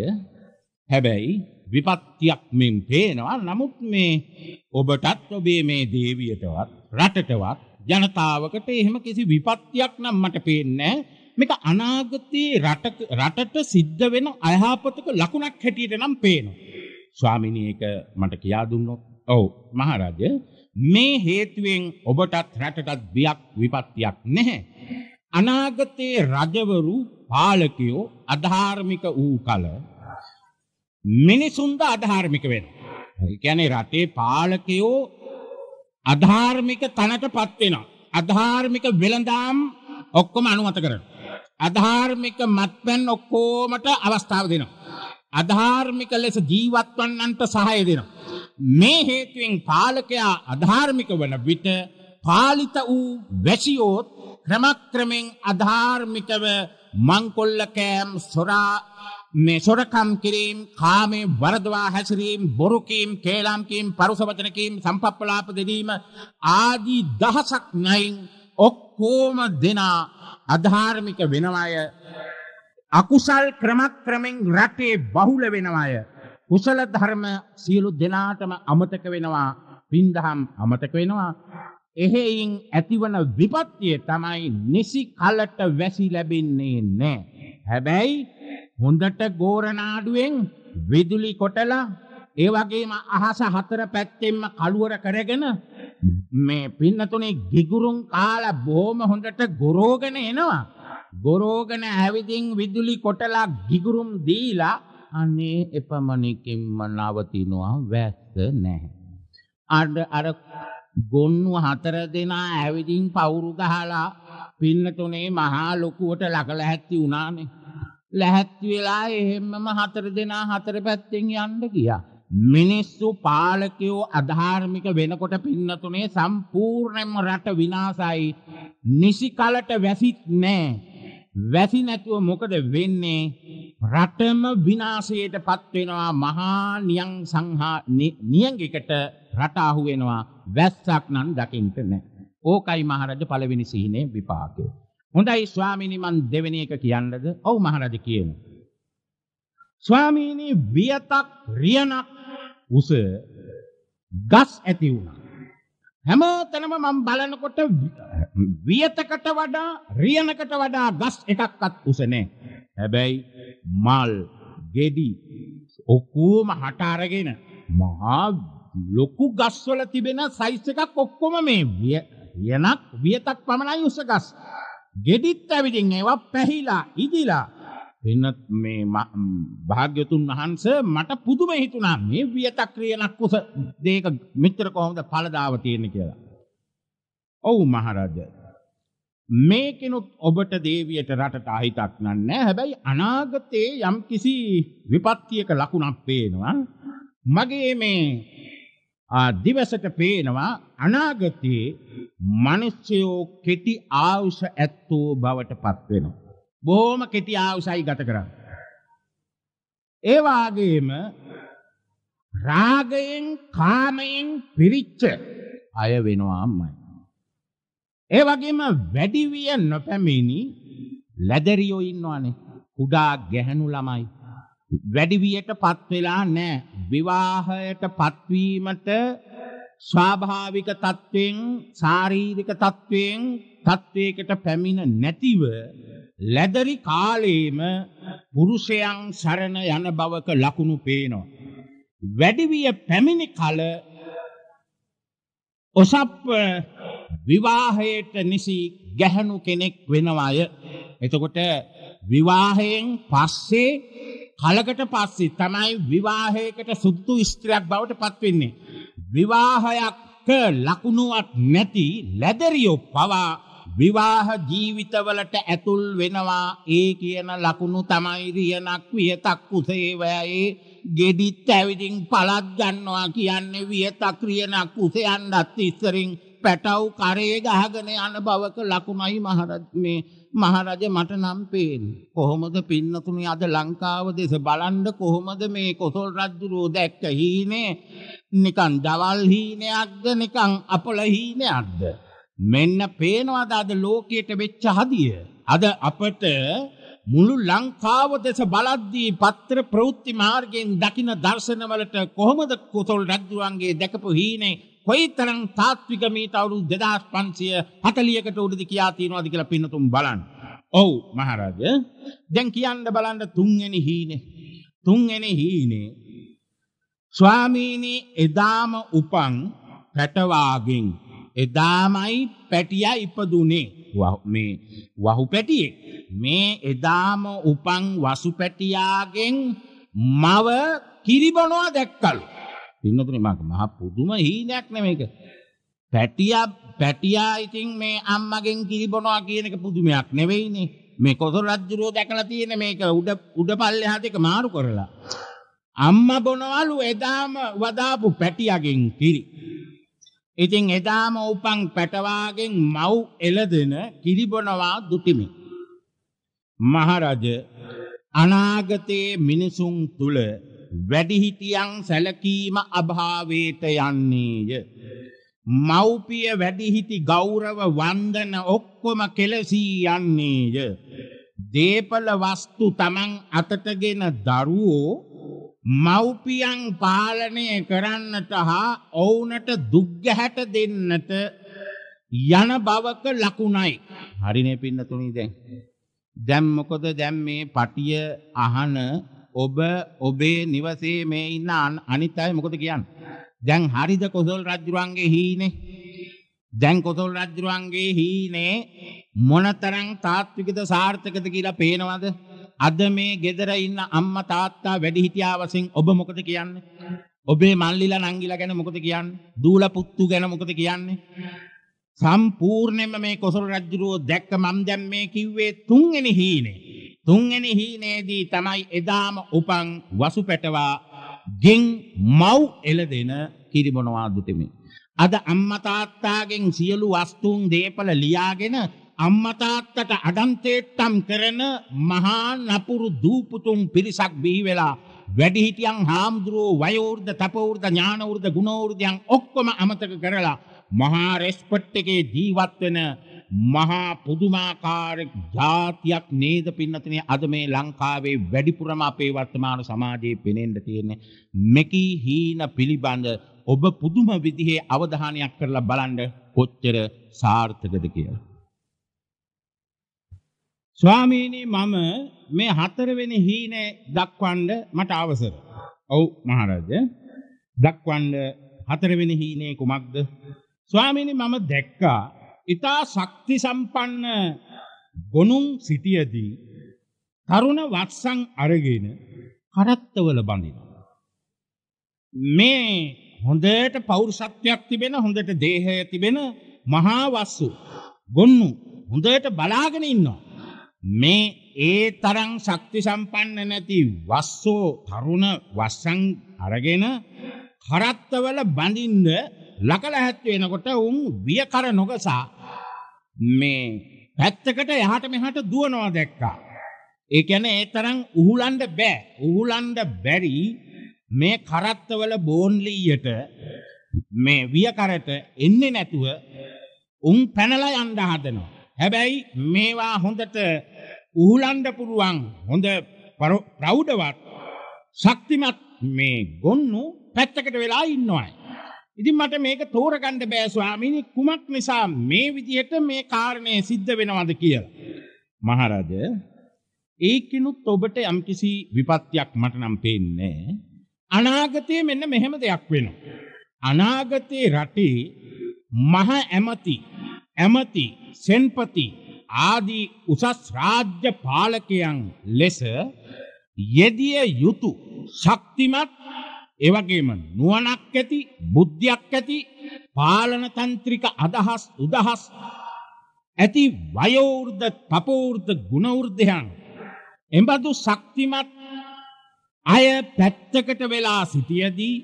Speaker 1: හැබැයි විපත්තියක් මෙන් පේනවා. නමුත් මේ ඔබටත් ඔබේ මේ දේවියටවත් රටටවත් ජනතාවකට එහෙම කිසි විපත්තියක් නම් මට පේන්නේ මේක අනාගතයේ රට රටට සිද්ධ වෙන අයහපතක ලකුණක් හැටියට නම් පේනවා. ස්වාමිනී ඒක මට කියා දුන්නොත්. ඔව් මහරජා මේ හේතුවෙන් ඔබටත් රටටත් බියක් විපත්තියක් නැහැ. අනාගතයේ රජවරු පාලකයෝ අධාර්මික වූ කල මිනිසුන්ද අධාර්මික වෙනවා. ඒ කියන්නේ රටේ පාලකයෝ අධාර්මික තනටපත් වෙනවා. අධාර්මික වෙළඳාම් ඔක්කොම අනුමත කරනවා. අධාර්මික මත්පැන් ඔක්කොමට අවස්ථාව දෙනවා. අධාර්මික ලෙස ජීවත් වන්නන්ට සහාය දෙනවා. මේ හේතුවෙන් පාලකයා අධාර්මික වන විට පාලිත වූ වැසියෝත් ක්‍රමක්‍රමෙන් අධාර්මිකව මංකොල්ල කෑම් සොරා මේ සොරකම් කිරීම, කාමේ වරදවා හැසිරීම, බොරු කීම්, කේලම් කීම්, පරුස වචන කීම්, සම්පප්පලාප දෙදීම ආදී දහසක් නැයින් ඔක්කොම දෙනා අධාර්මික වෙනවය. අකුසල් ක්‍රමක්‍රමෙන් රටේ බහුල වෙනවය. කුසල ධර්ම සියලු දෙනාටම අමතක වෙනවා. පින්දහම් අමතක වෙනවා. එහෙයින් ඇතිවන විපත්තිය තමයි නිසි කලට වැසි ලැබෙන්නේ නැහැ. හැබැයි හොඳට ගෝරනාඩුවෙන් විදුලි කොටලා ඒ වගේම අහස හතර පැත්තෙන්ම කළුවර කරගෙන මේ පින්නතුනේ ගිගුරුන් කාලා බොහොම හොඳට ගොරෝගෙන එනවා. ගොරෝගෙන ඇවිදින් විදුලි කොටලා ගිගුරුම් දීලා අනේ එපමණකින්ම නවතිනවා වැස්ස නැහැ. අර අර ගොන්නු හතර දෙනා ඇවිදින් පවුරු ගහලා පින්නතුනේ මහා ලොකුවට ලකලැහැත්ති උනානේ. ලැහැත් වෙලා එහෙම්මම හතර දෙනා හතර පැත්තෙන් යන්න ගියා. මිනිස්සු පාලකයෝ අධාර්මික වෙනකොට පින්නතුනේ සම්පූර්ණයෙන්ම රට විනාසයි. නිසි කලට වැසිත් නෑ. වැසි නැතුව මොකද වෙන්නේ? රටම විනාශයටපත් වෙනවා මහා නියං සංහා නියංගිකට රට අහු වෙනවා. වැස්සක් නම් දකින්න නෑ. ඕකයි මහරජ පළවෙනි සිහිනේ විපාකය. හොඳයි ස්වාමීනි මන් දෙවෙනි එක කියන්නද? ඔව් මහරජ කියමු. ස්වාමීනි වියතක් රියනක් උස ගස් ඇති වුණා. හැම තැනම මම බලනකොට වියතකට වඩා රියනකට වඩා ගස් එකක්වත් උස නැහැ. හැබැයි මල්, ගෙඩි ඔක්කොම හට අරගෙන මහා ලොකු ගස්වල තිබෙන සයිස් එකක් ඔක්කොම මේ වියනක් වියතක් පමණයි උස ගස්. ගෙඩිත් ඇවිදින් ඒවා පැහිලා ඉදිලා වෙනත් මේ භාග්‍යතුන් වහන්සේ මට පුදුම හිතුණා මේ වියතක්‍රියනක් කුස දෙයක මෙච්චර කොහොමද ඵලදාව තියෙන්නේ කියලා. ඔව් මහරජා මේකිනුත් ඔබට දේවියට රටට අහිතක් නෑ හැබැයි අනාගතයේ යම් කිසි විපත්තියක ලකුණක් පේනවා මගේ මේ දිවසට පේනවා අනාගතයේ මිනිස්සයෝ කෙටි ආයුෂ ඇත්තෝ බවට පත් වෙනවා. බොහොම කෙටි ආයුෂයි ගත කරන්නේ. ඒ වාගේම රාගයෙන් කාමයෙන් පිරිච්ච අය වෙනවාමයි. ඒ වගේම වැඩි විය නොපැමිණි ලැදරියෝ ඉන්නවනේ. කුඩා ගැහණු ළමයි. වැඩිවියටපත් වෙලා නැහැ. විවාහයටපත් වීමට ස්වාභාවික තත්වයෙන් ශාරීරික තත්වයෙන් තත්වයකට පැමිණ නැතිව ලැදරි කාලයේම පුරුෂයන් සරණ යන බවක ලකුණු පේනවා. වැඩිවිය පැමිණි කල ඔසප් විවාහයට නිසි ගැහණු කෙනෙක් වෙනවාය. එතකොට විවාහයෙන් පස්සේ කලකට පස්සේ තමයි විවාහයකට සුදුසු ස්ත්‍රියක් බවට පත්වෙන්නේ. විවාහයක ලකුණුවක් නැති ලැදරියෝ පවා විවාහ ජීවිතවලට ඇතුල් වෙනවා ඒ කියන ලකුණු තමයි රියනක් වියතක් කුසේවයේ ගෙඩිත් ඇවිදින් පළත් ගන්නවා කියන්නේ වියතක් රියනක් කුසයන්වත් ඉස්සරින් පැටව් කරේ ගහගෙන යන බවක ලකුණයි මහරජ මේ මහරජ මට නම් පේන්නේ. කොහොමද පින්නතුනි අද ලංකාව දෙස බලන්න කොහොමද මේ කොසල් රජුරෝ දැක්ක හීනේ? නිකන් දවල් හීනයක්ද නිකන් අපල හීනයක්ද? මෙන්න පේනවාද අද ලෝකයට වෙච්ච හදිය? අද අපට මුළු ලංකාව දෙස බලද්දී පත්‍ර ප්‍රවෘත්ති මාර්ගයෙන් දකින දර්ශනවලට කොහොමද කොතොල් රජුවන්ගේ දැකපු හීනේ කොයි තරම් තාත්වික මීට අවුරුදු 2540කට උඩද කියා තියනවාද කියලා පින්නතුන් බලන්න. ඔව් මහරජ. දැන් කියන්න බලන්න තුන්වෙනි හීනේ. තුන්වෙනි හීනේ ස්වාමීනි එදාම උපන් පැටවාගෙන් එදාමයි පැටියා ඉපදුනේ මේ වහු පැටියේ මේ එදාම උපන් වසු පැටියාගෙන් මව කිරිබනවා දැක්කලු පින්නතුනේ මම මහ පුදුම හීනයක් නෙමේක. පැටියා පැටියා ඉතින් මේ අම්මගෙන් කිරිබනවා කියන එක පුදුමයක් නෙවෙයිනේ. මේ කොසල් රජුරෝ දැකලා තියෙන මේක උඩ උඩ පල්ලෙහාට එක මාරු කරලා. අම්මා බොනවලු එදාම වදාපු පැටියාගෙන් කිරි. ඉතින් එදාම උපන් පැටවාගෙන් මව් එළදෙන කිරිබනවා දුටිමි. මහරජ අනාගතයේ මිනිසුන් තුල වැඩිහිටියන් සැලකීම අභාවේට යන්නේය. මව්පිය වැඩිහිටි ගෞරව වන්දන ඔක්කොම කෙලසී යන්නේය. දේපල වස්තු Taman අතටගෙන දරුවෝ මව්පියන් පාලනය කරන්නට හා ඔවුන්ට දුක්ගැහැට දෙන්නට යන බවක ලකුණයි. හරිනේ පින්නතුනි දැන්. දැන් මොකද දැන් මේ පටිය අහන ඔබ ඔබේ නිවසේ මේ ඉන්න අනිත් අය මොකද කියන්නේ? දැන් හරිද කොසල් රජුරන්ගේ හීනේ? දැන් කොසල් රජුරන්ගේ හීනේ මොනතරම් තාත්විකද සාර්ථකද කියලා පේනවද? අද මේ ගෙදර ඉන්න අම්මා තාත්තා වැඩිහිටියා වශයෙන් ඔබ මොකද කියන්නේ? ඔබේ මල්ලිලා නංගිලා ගැන මොකද කියන්නේ? දූලා පුත්තු ගැන මොකද කියන්නේ? සම්පූර්ණයෙන්ම මේ කොසල් රජුරෝ දැක්ක මම දැන් මේ කිව්වේ තුන්වෙනි හීනේ. තුන්වෙනි හීනේදී තමයි එදාම උපන් වසු පැටවා ගින් මව් එළදෙන කිරිබොනවා දුටෙමි. අද අම්මා තාත්තාගෙන් සියලු වස්තුන් දීපල ලියාගෙන අම්මා තාත්තට අඩන්තේට්ටම් කරන මහා නපුරු දූපුතුන් පිරිසක් බිහි වෙලා වැඩිහිටියන් හාමුදුරුවෝ වයෝවෘද්ධ තපවෘද්ධ ඥානවෘද්ධ ගුණවෘද්ධයන් ඔක්කොම අමතක කරලා මහා රෙස්පෙක්ට් එකේ ජීවත් වෙන මහා පුදුමාකාර ජාතියක් නේද පින්නතනේ අද මේ ලංකාවේ වැඩිපුරම අපේ වර්තමාන සමාජයේ පෙනෙන්න තියෙන මෙකී හීන පිළිබඳ ඔබ පුදුම විදිහේ අවධානයක් කරලා බලන්න කොච්චර සාර්ථකද කියලා. ස්වාමීනි මම මේ හතරවෙනි හීනේ දක්වන්න මට අවසර. ඔව් මහරජා. දක්වන්න හතරවෙනි හීනේ කුමක්ද? ස්වාමීනි මම දැක්කා ඉතා ශක්ති සම්පන්න ගොනුන් සිටියදී තරුණ වත්සන් අරගෙන කරත්තවල බඳිනවා. මේ හොඳට පෞරුෂත්වයක් තිබෙන හොඳට දේහය තිබෙන මහා වස්සු ගොන්නු හොඳට බලාගෙන ඉන්නවා. මේ ඒ තරම් ශක්ති සම්පන්න නැති වස්සෝ තරුණ වස්සන් අරගෙන කරත්තවල බඳින්න ලකලහත් වෙනකොට උන් වියකර නොගසා මේ පැත්තකට එහාට මෙහාට දුවනවා දැක්කා. ඒ කියන්නේ ඒ තරම් උහුලන්න බෑ. උහුලන්න බැරි මේ කරත්තවල බෝන්ලීයට මේ වියකරට එන්නේ නැතුව උන් පැනලා යන්න හදනවා. හැබැයි මේවා හොඳට උහුලන්න පුළුවන් හොඳ ප්‍රෞඩවත් ශක්තිමත් මේ ගොන්නු පැත්තකට වෙලා ඉන්නවායි. ඉතින් මට මේක තෝරගන්න බෑ ස්වාමීනි කුමක් නිසා මේ විදිහට මේ කාරණය සිද්ධ වෙනවද කියලා. මහරජ ඒකිනුත් ඔබට යම්කිසි විපත්‍යක් මට නම් පේන්නේ අනාගතයේ මෙන්න මෙහෙම දෙයක් වෙනවා. අනාගතයේ රටේ මහ ඇමති ඇමති සෙන්පති ආදී උසස් රාජ්‍ය පාලකයන් ලෙස යෙදිය යුතු ශක්තිමත් ඒවගේම නුවණක් ඇති බුද්ධියක් ඇති පාලන තන්ත්‍රික අදහස් උදහස් ඇති වයෝවෘද්ධ තපෝවෘද්ධ ගුණවෘද්ධයන් එඹඳු ශක්තිමත් අය පැත්තකට වෙලා සිටියදී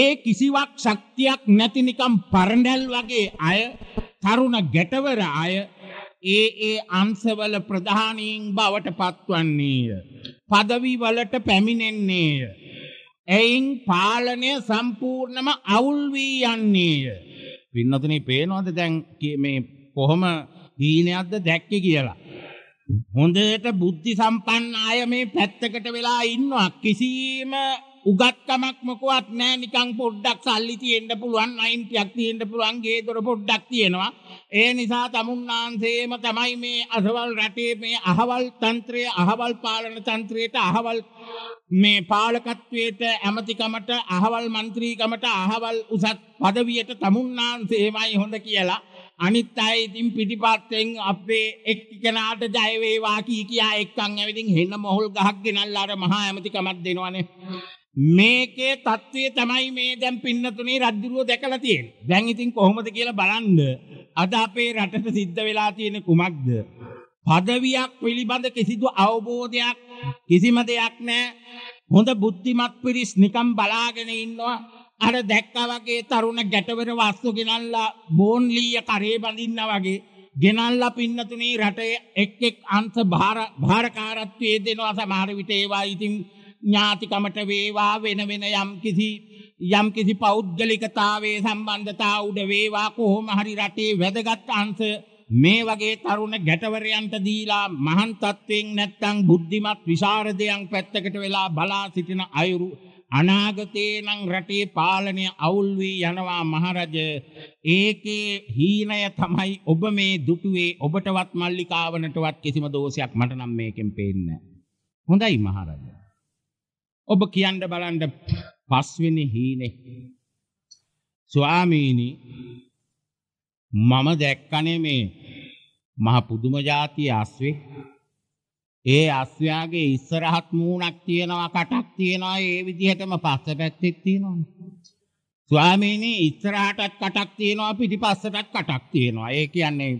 Speaker 1: ඒ කිසිවක් ශක්තියක් නැති නිකම් පරණැල් වගේ අය තරුණ ගැටවර අය ඒ ඒ අංශවල ප්‍රධානීන් බවට පත්වන්නේය. পদවි වලට පැමිණෙන්නේය. එයින් පාලනය සම්පූර්ණම අවුල් වී යන්නේය. පින්නතුනේ පේනවද දැන් මේ කොහොම හීනයක්ද දැක්කේ කියලා. හොඳට බුද්ධි සම්පන්න අය මේ පැත්තකට වෙලා ඉන්නවා. කිසියම් උගත්කමක් මොකවත් නෑ නිකන් පොඩ්ඩක් සල්ලි තියෙන්න පුළුවන් 90ක් තියෙන්න පුළුවන් ගේ දොර පොඩ්ඩක් තියෙනවා ඒ නිසා තමුන්නාන්සේම තමයි මේ අසවල් රටේ මේ අහවල් තන්ත්‍රය අහවල් පාලන තන්ත්‍රයට අහවල් මේ පාලකත්වයට ඇමතිකමට අහවල් മന്ത്രിකමට අහවල් උසස් পদවියට තමුන්නාන්සේමයි හොඳ කියලා අනිත් අය ඉතින් පිටිපස්සෙන් අපේ එක්කෙනාට ජය වේවා කී කියා එක්කන් ඇවිදින් හෙන්න මොහොල් ගහක් ගෙනල්ලා අර මහා ඇමතිකමක් දෙනවනේ මේකේ தત્ත්වය තමයි මේ දැන් පින්නතුනේ රජුරුව දැකලා තියෙන්නේ. දැන් ඉතින් කොහොමද කියලා බලන්න අද අපේ රටට සිද්ධ වෙලා තියෙන කුමක්ද? පදවියක් පිළිබඳ කිසිදු අවබෝධයක් කිසිම දෙයක් නැහැ. හොඳ බුද්ධිමත් පිරිස් නිකම් බලාගෙන ඉන්නවා. අර දැක්කා වගේ තරුණ ගැටවර වස්තු ගෙනල්ලා බෝන්ලීය කරේ බඳින්නා වගේ ගෙනල්ලා පින්නතුනේ රටේ එක් එක් අංශ භාර භාරකාරත්වයේ දෙනවා සමහර විට ඒවා ඉතින් ඥාතිකමට වේවා වෙන වෙන යම් කිසි යම් කිසි පෞද්ගලිකතාවයේ සම්බන්ධතා උඩ වේවා කොහොම හරි රටේ වැදගත් අංශ මේ වගේ තරුණ ගැටවරයන්ට දීලා මහන් තත්වයෙන් නැත්තම් බුද්ධිමත් විශාරදයන් පැත්තකට වෙලා බලා සිටින අයුරු අනාගතේ නම් රටේ පාලනය අවුල් වී යනවා මහරජ ඒකේ හීනය තමයි ඔබ මේ දුටුවේ ඔබටවත් මල්ලිකාවනටවත් කිසිම දෝෂයක් මට නම් මේකෙන් පේන්නේ නැහැ හොඳයි මහරජා ඔබ කියන්න බලන්ඩ පස්වෙනි හීනේ. ස්වාමීනි මම දැක්කනේ මේ මහ පුදුම ජාතිය අස්වේ ඒ අස්වයාගේ ඉස්සරහත් මූණක් තියෙනවා කටක් තියෙනවා ඒ විදිහටම පස්ස පැත්තෙත් තියෙනවා. ස්වාමීනි ඉස්සරහටත් කටක් තියෙනවා පිටිපස්සටත් කටක් තියෙනවා. ඒ කියන්නේ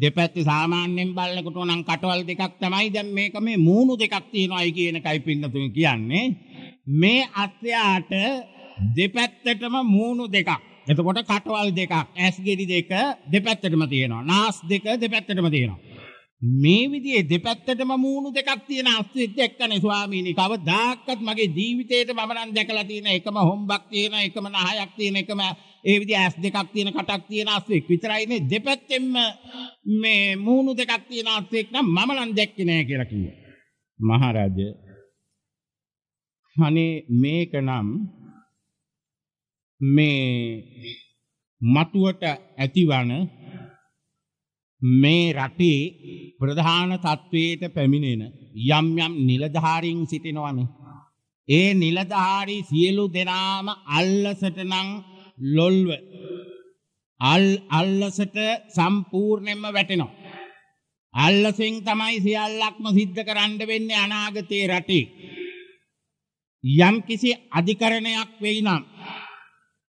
Speaker 1: දෙපැත්තේ සාමාන්‍යයෙන් බලනකොට නම් කටවල් දෙකක් තමයි. දැන් මේක මේ මූණු දෙකක් තියෙනවායි කියන එකයි පින්නතුන් කියන්නේ. මේ අත්යාට දෙපැත්තටම මූණු දෙකක්. එතකොට කටවල් දෙකක්, ඇස් ගෙඩි දෙක දෙපැත්තටම තියෙනවා. නාස් දෙක දෙපැත්තටම තියෙනවා. මේ විදිහේ දෙපැත්තටම මූණු දෙකක් තියෙන අස්තිත් දැක්කනේ ස්වාමීනි කවදාක්වත් මගේ ජීවිතේට මම නම් දැකලා තියෙන එකම හොම්බක් තියෙන එකම නහයක් තියෙන එකම ඒ විදිහ ඇස් දෙකක් තියෙන කටක් තියෙන අස්තික් විතරයිනේ දෙපැත්තෙම මේ මූණු දෙකක් තියෙන අස්තික් නම් මම නම් දැක්කේ නෑ කියලා කිව්වා මහරජ අනේ මේක නම් මේ මතුවට ඇතිවන මේ රටේ ප්‍රධාන තත්ත්වයට පැමිණෙන යම් යම් නිලධාරීන් සිටිනවනේ. ඒ නිලධාරී සියලු දෙනාම අල්ලසට නම් ලොල්ව අල් අල්ලසට සම්පූර්ණයෙන්ම වැටෙනවා. අල්ලසින් තමයි සියල්ලක්ම සිද්ධ කරන්න වෙන්නේ අනාගතයේ රටේ. යම් කිසි අධිකරණයක් වෙයි නම්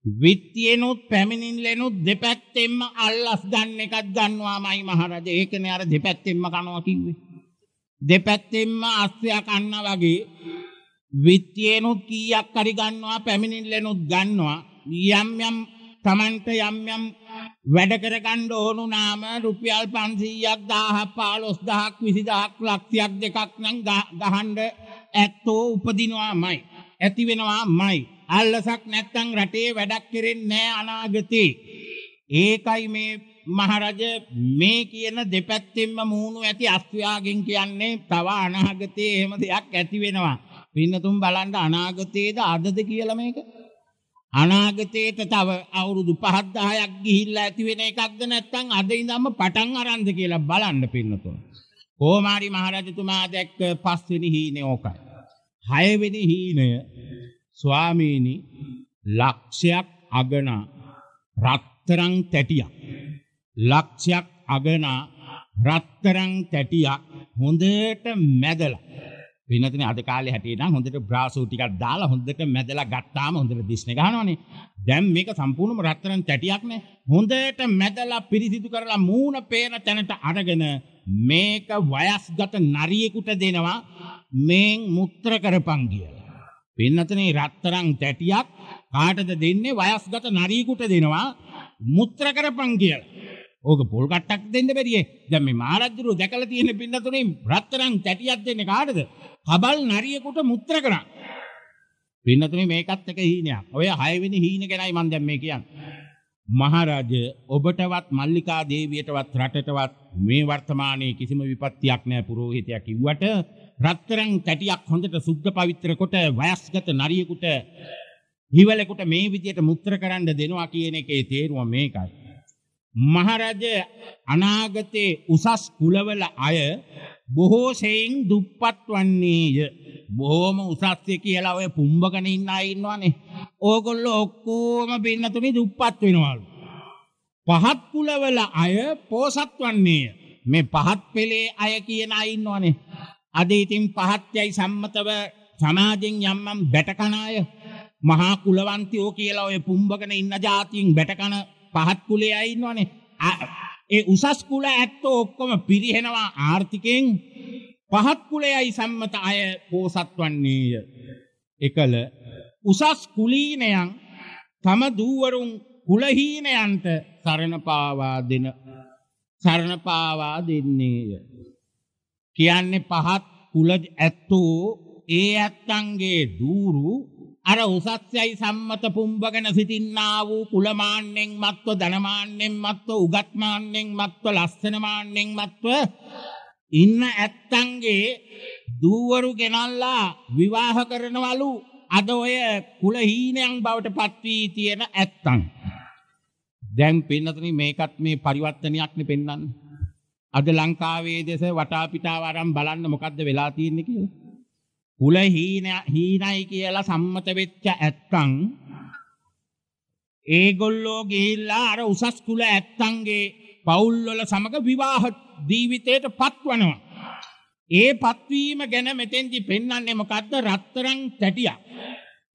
Speaker 1: විත්තියනොත් පැමිණිල්ලනොත් දෙපැත්තෙන්ම අල්ලස් ගන්න එකක් ගන්නවාමයි මහරජ ඒකනේ අර දෙපැත්තෙන්ම කනවා කිව්වේ දෙපැත්තෙන්ම අස්සය කන්න වගේ විත්තියනොත් කීයක් හරි ගන්නවා පැමිණිල්ලනොත් ගන්නවා යම් යම් Tamanට යම් යම් වැඩ කරගන්න ඕනු නාම රුපියල් 500ක් 1000ක් 15000ක් 20000ක් ලක්ෂයක් දෙකක් නම් ගහන්න ඇත්තෝ උපදිනවාමයි ඇති වෙනවාමයි අල්ලසක් නැත්තම් රටේ වැඩක් කෙරෙන්නේ නැහැ අනාගතේ. ඒකයි මේ මහරජ මේ කියන දෙපැත්තෙන්ම මූණු ඇති අස්වැයාගෙන් කියන්නේ තව අනාගතේ එහෙම දෙයක් ඇති වෙනවා. පින්නතුන් බලන්න අනාගතේද අදද කියලා මේක. අනාගතේට තව අවුරුදු 5 10ක් ගිහිල්ලා ඇති වෙන එකක්ද නැත්නම් අද ඉඳන්ම පටන් අරන්ද කියලා බලන්න පින්නතුන්. කොහොමාරි මහරජතුමා දැක්ක පස්වෙනි හීනේ ඕකයි. හයවෙනි හීනය ස්වාමීනි ලක්ෂයක් අගනා රත්තරන් තැටියක් ලක්ෂයක් අගනා රත්තරන් තැටියක් හොඳට මැදලා වෙනතන අද කාලේ හැටියට නම් හොඳට බ්‍රාසෝ ටිකක් දාලා හොඳට මැදලා ගත්තාම හොඳට දිස්න ගන්නවනේ දැන් මේක සම්පූර්ණම රත්තරන් තැටියක් නේ හොඳට මැදලා පිරිසිදු කරලා මූණ පේන තැනට අරගෙන මේක වයස්ගත නරියෙකුට දෙනවා මේන් මුත්‍ර කරපන් කියලා පින්නතනේ රත්තරන් තැටියක් කාටද දෙන්නේ වයස්ගත නරියෙකුට දෙනවා මුත්‍ර කරපන් කියලා. ඕක පොල් කට්ටක් දෙන්න බැරියේ. දැන් මේ මහරජුරු දැකලා තියෙන පින්නතුනේ රත්තරන් තැටියක් දෙන්නේ කාටද? කබල් නරියෙකුට මුත්‍ර කරා. පින්නතුනේ මේකත් එක හීනයක්. ඔය 6 වෙනි හීන ගැනයි මම දැන් මේ කියන්නේ. මහරජ ඔබටවත් මල්ලිකා දේවියටවත් රටටවත් මේ වර්තමානයේ කිසිම විපත්තියක් නැහැ පුරෝහිතයා කිව්වට රත්තරන් තැටියක් හොඳට සුද්ධ පවිත්‍ර කොට වයස්ගත නරියෙකුට හිවලෙකුට මේ විදියට මුත්‍ර කරන්න දෙනවා කියන එකේ තේරුම මේකයි. මහරජ අනාගතයේ උසස් කුලවල අය බොහෝ සෙයින් දුප්පත් වන්නේය. බොහෝම උසස්ය කියලා ඔය පුම්බකන ඉන්න අය ඉන්නවනේ. ඕගොල්ලෝ ඔක්කොම පින්නතුනේ දුප්පත් වෙනවලු. පහත් කුලවල අය පෝසත් වන්නේය. මේ පහත් පෙළේ අය කියන අය ඉන්නවනේ. අද ඉතින් පහත්යයි සම්මතව සමාජෙන් යම්මම් බැටකන අය මහා කුලවන්තයෝ කියලා ඔය පුම්බගෙන ඉන්න જાතියින් බැටකන පහත් කුලේ අය ඉන්නවනේ. ඒ උසස් කුල ඇත්තෝ ඔක්කොම පිරිහෙනවා ආර්ථිකයෙන් පහත් කුලයයි සම්මත අය පෝසත් වන්නේය. එකල උසස් කුලීනයන් තම දූවරුන් කුලහීනයන්ට සරණ පාවා දෙන සරණ පාවා දෙන්නේය. කියන්නේ පහත් කුල ඇත්තෝ ඒ ඇත්තන්ගේ දూరు අර උසස්යයි සම්මත පුම්බගෙන සිටින්නා වූ කුලමාන්නෙන් මත්ව ධනමාන්නෙන් මත්ව උගත්මාන්නෙන් මත්ව ලස්සනමාන්නෙන් මත්ව ඉන්න ඇත්තන්ගේ දූවරු ගෙනල්ලා විවාහ කරනවලු අද ඔය කුල හීනයන් බවට පත්වී තියෙන ඇත්තන් දැන් පින්නතනි මේකත් මේ පරිවර්තනයක්නේ පෙන්වන්නේ අද ලංකාවේ දෙස වටා පිටාව අරන් බලන්න මොකද්ද වෙලා තියෙන්නේ කියලා. කුල හීන හීනයි කියලා සම්මත වෙච්ච ඇත්තන් ඒගොල්ලෝ ගිහිල්ලා අර උසස් කුල ඇත්තන්ගේ පවුල් වල සමග විවාහ ජීවිතයට පත්වනවා. ඒ පත්වීම ගැන මෙතෙන්දි පෙන්වන්නේ මොකද්ද රත්තරන් තැටියක්.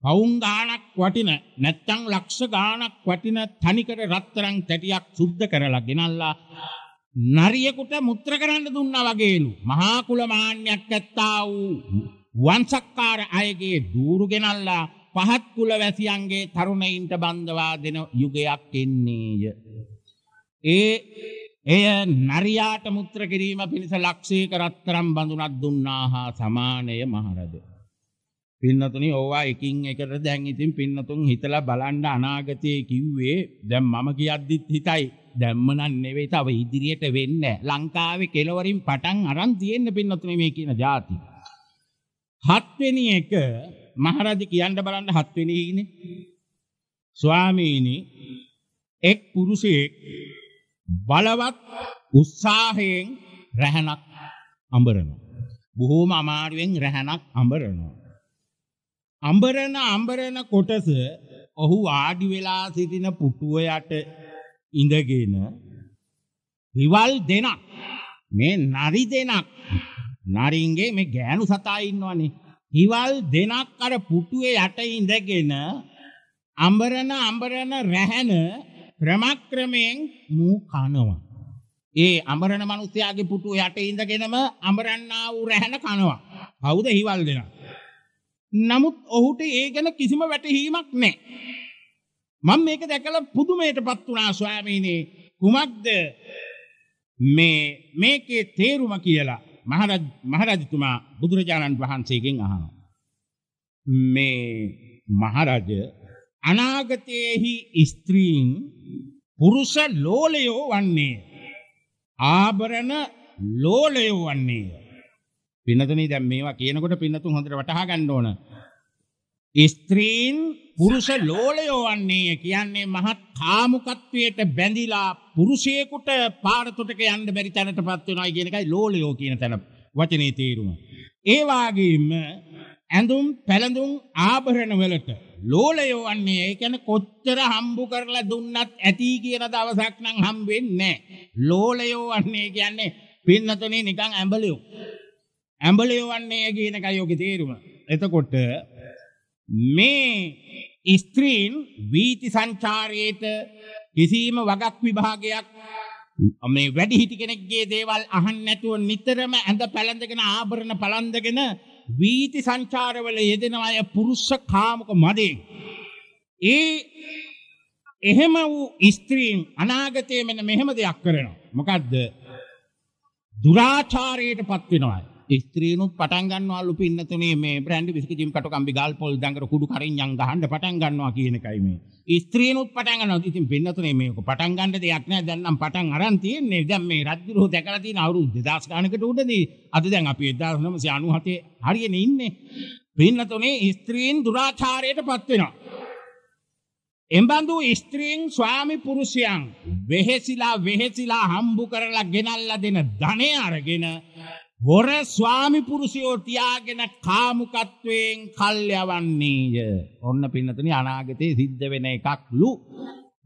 Speaker 1: පවුම් ගාණක් වටින නැත්තම් ලක්ෂ ගාණක් වටින තනිකර රත්තරන් තැටියක් සුද්ධ කරලා ගෙනල්ලා නරියෙකුට මුත්‍ර කරන්න දුන්නා වගේලු. මහා කුල මාන්නයක් ඇත්තා වූ වංශක්කාර අයගේ දూరు ගෙනල්ලා පහත් කුල වැසියන්ගේ තරුණයින්ට බඳවා දෙන යුගයක් එන්නේය. ඒ එය නරියාට මුත්‍ර කිරීම පිණිස ලක්ෂී කරත්තරම් බඳුනක් දුන්නා හා සමානය මහරද. පින්නතුනි ඕවා එකින් එකට දැන් ඉතින් පින්නතුන් හිතලා බලන්න අනාගතයේ කිව්වේ දැන් මම කියද්දිත් හිතයි දැම්මනම් නෙවෙයි තව ඉදිරියට වෙන්න. ලංකාවේ කෙලවරින් පටන් අරන් තියෙන්න පින්නතුනේ මේ කියන જાති. හත්වෙනි එක මහරජ කියන්න බලන්න හත්වෙනි ඉනේ. ස්වාමීනි එක් පුරුෂයෙක් බලවත් උත්සාහයෙන් රැහනක් අඹරනවා. බොහෝම අමාරුවෙන් රැහනක් අඹරනවා. අඹරන අඹරන කොටස ඔහු ආඩි වෙලා සිටින පුටුව යට ඉඳගෙන විවල් දෙනක් මේ නරි දෙනක් නරින්ගේ මේ ගෑනු සතා ඉන්නවනේ හිවල් දෙනක් අර පුටුවේ යට ඉඳගෙන අඹරන අඹරන රැහන ක්‍රමක්‍රමයෙන් මූ කනවා ඒ අඹරන මිනිස්යාගේ පුටුව යට ඉඳගෙනම අඹරන්නා වූ රැහන කනවා කවුද හිවල් දෙනක් නමුත් ඔහුට ඒ ගැන කිසිම වැටහීමක් නැහැ මම මේක දැකලා පුදුමයටපත් වුණා ස්වාමීනි කුමක්ද මේ මේකේ තේරුම කියලා මහරජ මහරජතුමා බුදුරජාණන් වහන්සේගෙන් අහනවා මේ මහරජ අනාගතයේහි ස්ත්‍රීන් පුරුෂ ලෝලයෝ වන්නේ ආභරණ ලෝලයෝ වන්නේ පින්නතනේ දැන් මේවා කියනකොට පින්නතුන් හොඳට වටහා ගන්න ඕන ස්ත්‍රීන් පුරුෂ ලෝලයෝ වන්නේ කියන්නේ මහත් කාමුකත්වයට බැඳිලා පුරුෂයෙකුට පාරතොටක යන්න බැරි තැනටපත් වෙනවා කියන එකයි ලෝලයෝ කියන තැන වචනේ තේරුම. ඒ වගේම ඇඳුම් පැළඳුම් ආභරණ වලට ලෝලයෝ වන්නේ ඒ කියන්නේ කොච්චර හම්බු කරලා දුන්නත් ඇති කියන දවසක් නම් හම් වෙන්නේ ලෝලයෝ වන්නේ කියන්නේ පින්නතුනේ නිකන් ඇඹලියෝ. ඇඹලියෝ වන්නේ කියන එකයි ඔකේ තේරුම. එතකොට මේ ස්ත්‍රීන් වීති සංචාරයේත කිසියම් වගක් විභාගයක් මේ වැඩිහිටි කෙනෙක්ගේ දේවල් අහන්න නැතුව නිතරම ඇඳ පැලඳගෙන ආභරණ පළඳගෙන වීති සංචාරවල යෙදෙන අය පුරුෂ කාමක මදේ. ඒ එහෙම වූ ස්ත්‍රීන් අනාගතයේ මෙන්න මෙහෙම දෙයක් කරනවා. මොකද්ද? දුරාචාරයටපත් වෙනවා. ස්ත්‍රීනුත් පටන් ගන්නවලු පින්නතුනේ මේ බ්‍රෑන්ඩ් බිස්කට් ජිම් කටු කම්බි ගාල් පොල් දඟර කුඩු කරින් යන් ගහන්න පටන් ගන්නවා කියන එකයි මේ. ස්ත්‍රීනුත් පටන් ගන්නවා. ඉතින් පින්නතුනේ මේක පටන් ගන්න දෙයක් නෑ. දැන් නම් පටන් අරන් තියෙන්නේ. දැන් මේ රජුරෝ දැකලා තියෙන අවුරුදු 2000 ගානකට උඩදී අද දැන් අපි 1997 හරියනේ ඉන්නේ. පින්නතුනේ ස්ත්‍රීන් දුරාචාරයට පත් වෙනවා. එම්බඳු ස්ත්‍රීන් ස්වාමි පුරුෂයන් වෙහෙසිලා වෙහෙසිලා හම්බු කරලා ගෙනල්ලා දෙන ධනය අරගෙන හොර ස්වාමි පුරුෂයෝ තියාගෙන කාමුකත්වයෙන් කල්යවන්නේය. ඔන්න පින්නතුනි අනාගතේ සිද්ධ වෙන එකක්ලු.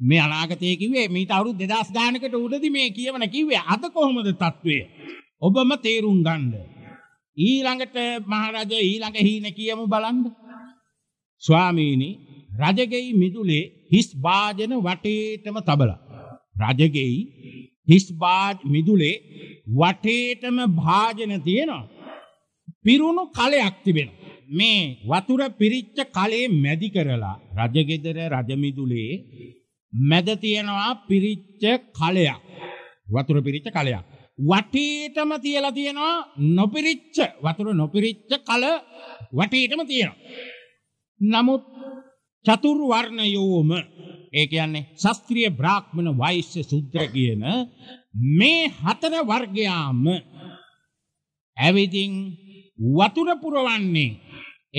Speaker 1: මේ අනාගතයේ කිව්වේ මීට අවුරුදු 2000 ගානකට උඩදී මේ කියවන කිව්වේ අද කොහොමද තත්වය? ඔබම තේරුම් ගන්න. ඊළඟට මහරජ ඊළඟ හීන කියමු බලන්න. ස්වාමීනි රජගෙයි මිදුලේ හිස් වාදන වටේටම තබලා රජගෙයි හිස් බාජ් මිදුලේ වටේටම භාජන තියෙනවා. පිරුණු කලයක් තිබෙනවා. මේ වතුර පිරිච්ච කලේ මැදි කරලා රජගෙදර රජමිදුලේ මැද තියෙනවා පිරිච්ච කලයක්. වතුර පිරිච්ච කලයක්. වටේටම තියලා තියෙනවා නොපිරිච්ච වතුර නොපිරිච්ච කල වටේටම තියෙනවා. නමුත් චතුර්වර්ණයෝම ඒ කියන්නේ ශාස්ත්‍රීය බ්‍රාහ්මණ වෛශ්‍ය සුත්‍ර කියන මේ හතර වර්ගයාම ඇවිදින් වතුර පුරවන්නේ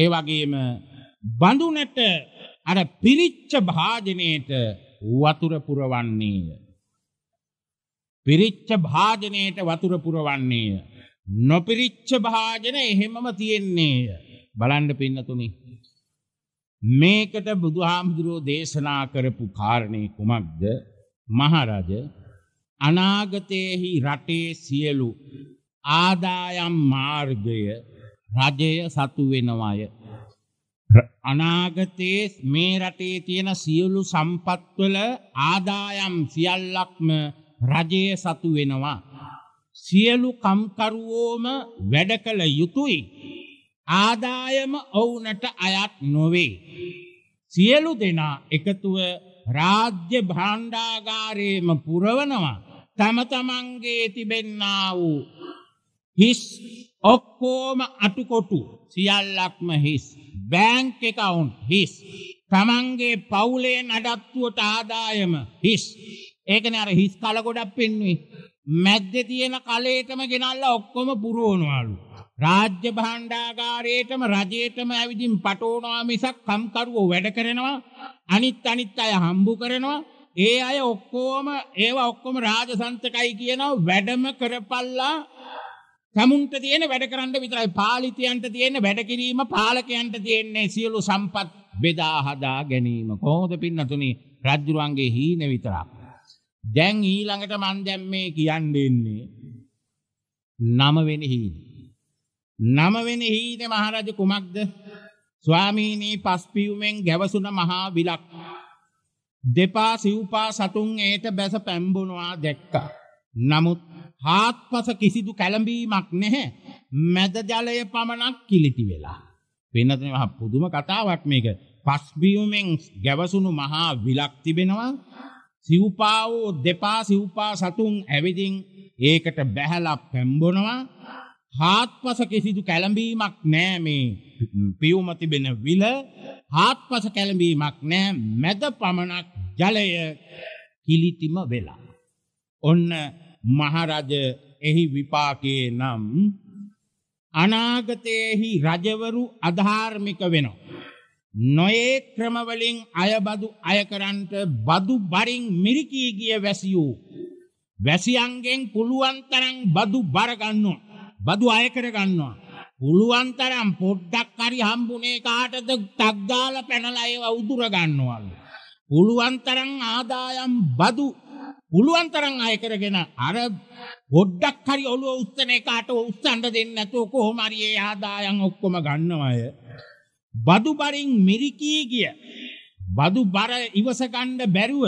Speaker 1: ඒ වගේම බඳුනට අර පිරිච්ච භාජනයේට වතුර පුරවන්නේය. පිරිච්ච භාජනයේට වතුර පුරවන්නේය. නොපිරිච්ච භාජන එහෙමම තියෙන්නේය. බලන්න පින්නතුනි මේකට බුදුහාමුදුරෝ දේශනා කරපු කාරණේ කුමක්ද? මහරජ අනාගතයේහි රටේ සියලු ආදායම් මාර්ගය රජය සතු වෙනවය. අනාගතයේ මේ රටේ තියෙන සියලු සම්පත්වල ආදායම් සියල්ලක්ම රජය සතු වෙනවා. සියලු කම්කරුවෝම වැඩ කළ යුතුයි. ආදායම ඔවුනට අයත් නොවේ. සියලු දෙනා එකතුව රාජ්‍ය භාණ්ඩාගාරයේම පුරවනවා. තම තමන්ගේ තිබෙන්නා වූ හිස් ඔක්කෝම අටුකොටු සියල්ලක්ම හිස් බෑංක් එකවුන්් හිස් තමන්ගේ පවුලේ නඩත්තුවට ආදායම හිස් ඒකන අර හිස් කල ගොඩක් පෙන්වේ මැද්ද තියෙන කලේටම ගෙනල්ල ඔක්කොම පුරුවනවාලු රාජ්‍ය භාණ්ඩාගාරයටම රජයටම ඇවිදින් පටවනවා මිසක් කම්කරුවෝ වැඩ කරනවා අනිත් අනිත් අය හම්බු කරනවා ඒ අය ඔක්කොම ඒවා ඔක්කොම රාජසන්තකයි කියනවා වැඩම කරපල්ලා තමුන්ට තියෙන වැඩ කරන්න විතරයි පාලිතයන්ට තියෙන වැඩ කිරීම පාලකයන්ට තියෙන්නේ සියලු සම්පත් බෙදා හදා ගැනීම කොහොමද පින්නතුනි රජුරුවන්ගේ හීන විතරක් දැන් ඊළඟට මන් දැන් මේ කියන්නේ නම වෙන හීනේ නමවෙනි හීන මහරජ කුමක්ද? ස්වාමීනි පස්පියුමෙන් ගැවසුන මහා විලක්. දෙපා සිව්පා සතුන් ඒට බැස පැම්බුණවා දැක්කා. නමුත් හාත්පස කිසිදු කැළඹීමක් නැහැ. මැද ජලය පමණක් කිලිටි වෙලා. වෙනතුනේ මහ පුදුම කතාවක් මේක. පස්බියුමෙන් ගැවසුණු මහා විලක් තිබෙනවා. සිව්පාවෝ දෙපා සිව්පා සතුන් ඇවිදින් ඒකට බැහැලා පැම්බුණවා. හාත්පස කිසිදු කැළඹීමක් නෑ මේ පියුම තිබෙන විල හාත්පස කැළඹීමක් නෑ මැද පමණක් ජලය කිලිටිම වෙලා. ඔන්න මහරජ එහි විපාකයේ නම් අනාගතයේහි රජවරු අධාර්මික වෙනවා. නොයේ ක්‍රමවලින් අයබදු අයකරන්ට බදු බරින් මිරිකී ගිය වැසියෝ. වැසියන්ගෙන් පුළුවන් තරම් බදු බර ගන්නවා. බදු අය කර ගන්නවා. පුළුවන් තරම් පොඩ්ඩක් හරි හම්බුනේ කාටද තක් දාලා පැනලා ඒව උදුර ගන්නවලු. පුළුවන් තරම් ආදායම් බදු පුළුවන් තරම් අය කරගෙන අර පොඩ්ඩක් හරි ඔළුව උස්සන එකට උස්සන්න දෙන්නේ නැතුව කොහොම හරි ඒ ආදායම් ඔක්කොම ගන්නවා අය. බදු බරින් මිරිකී ගිය බදු බර ඉවස ගන්න බැරුව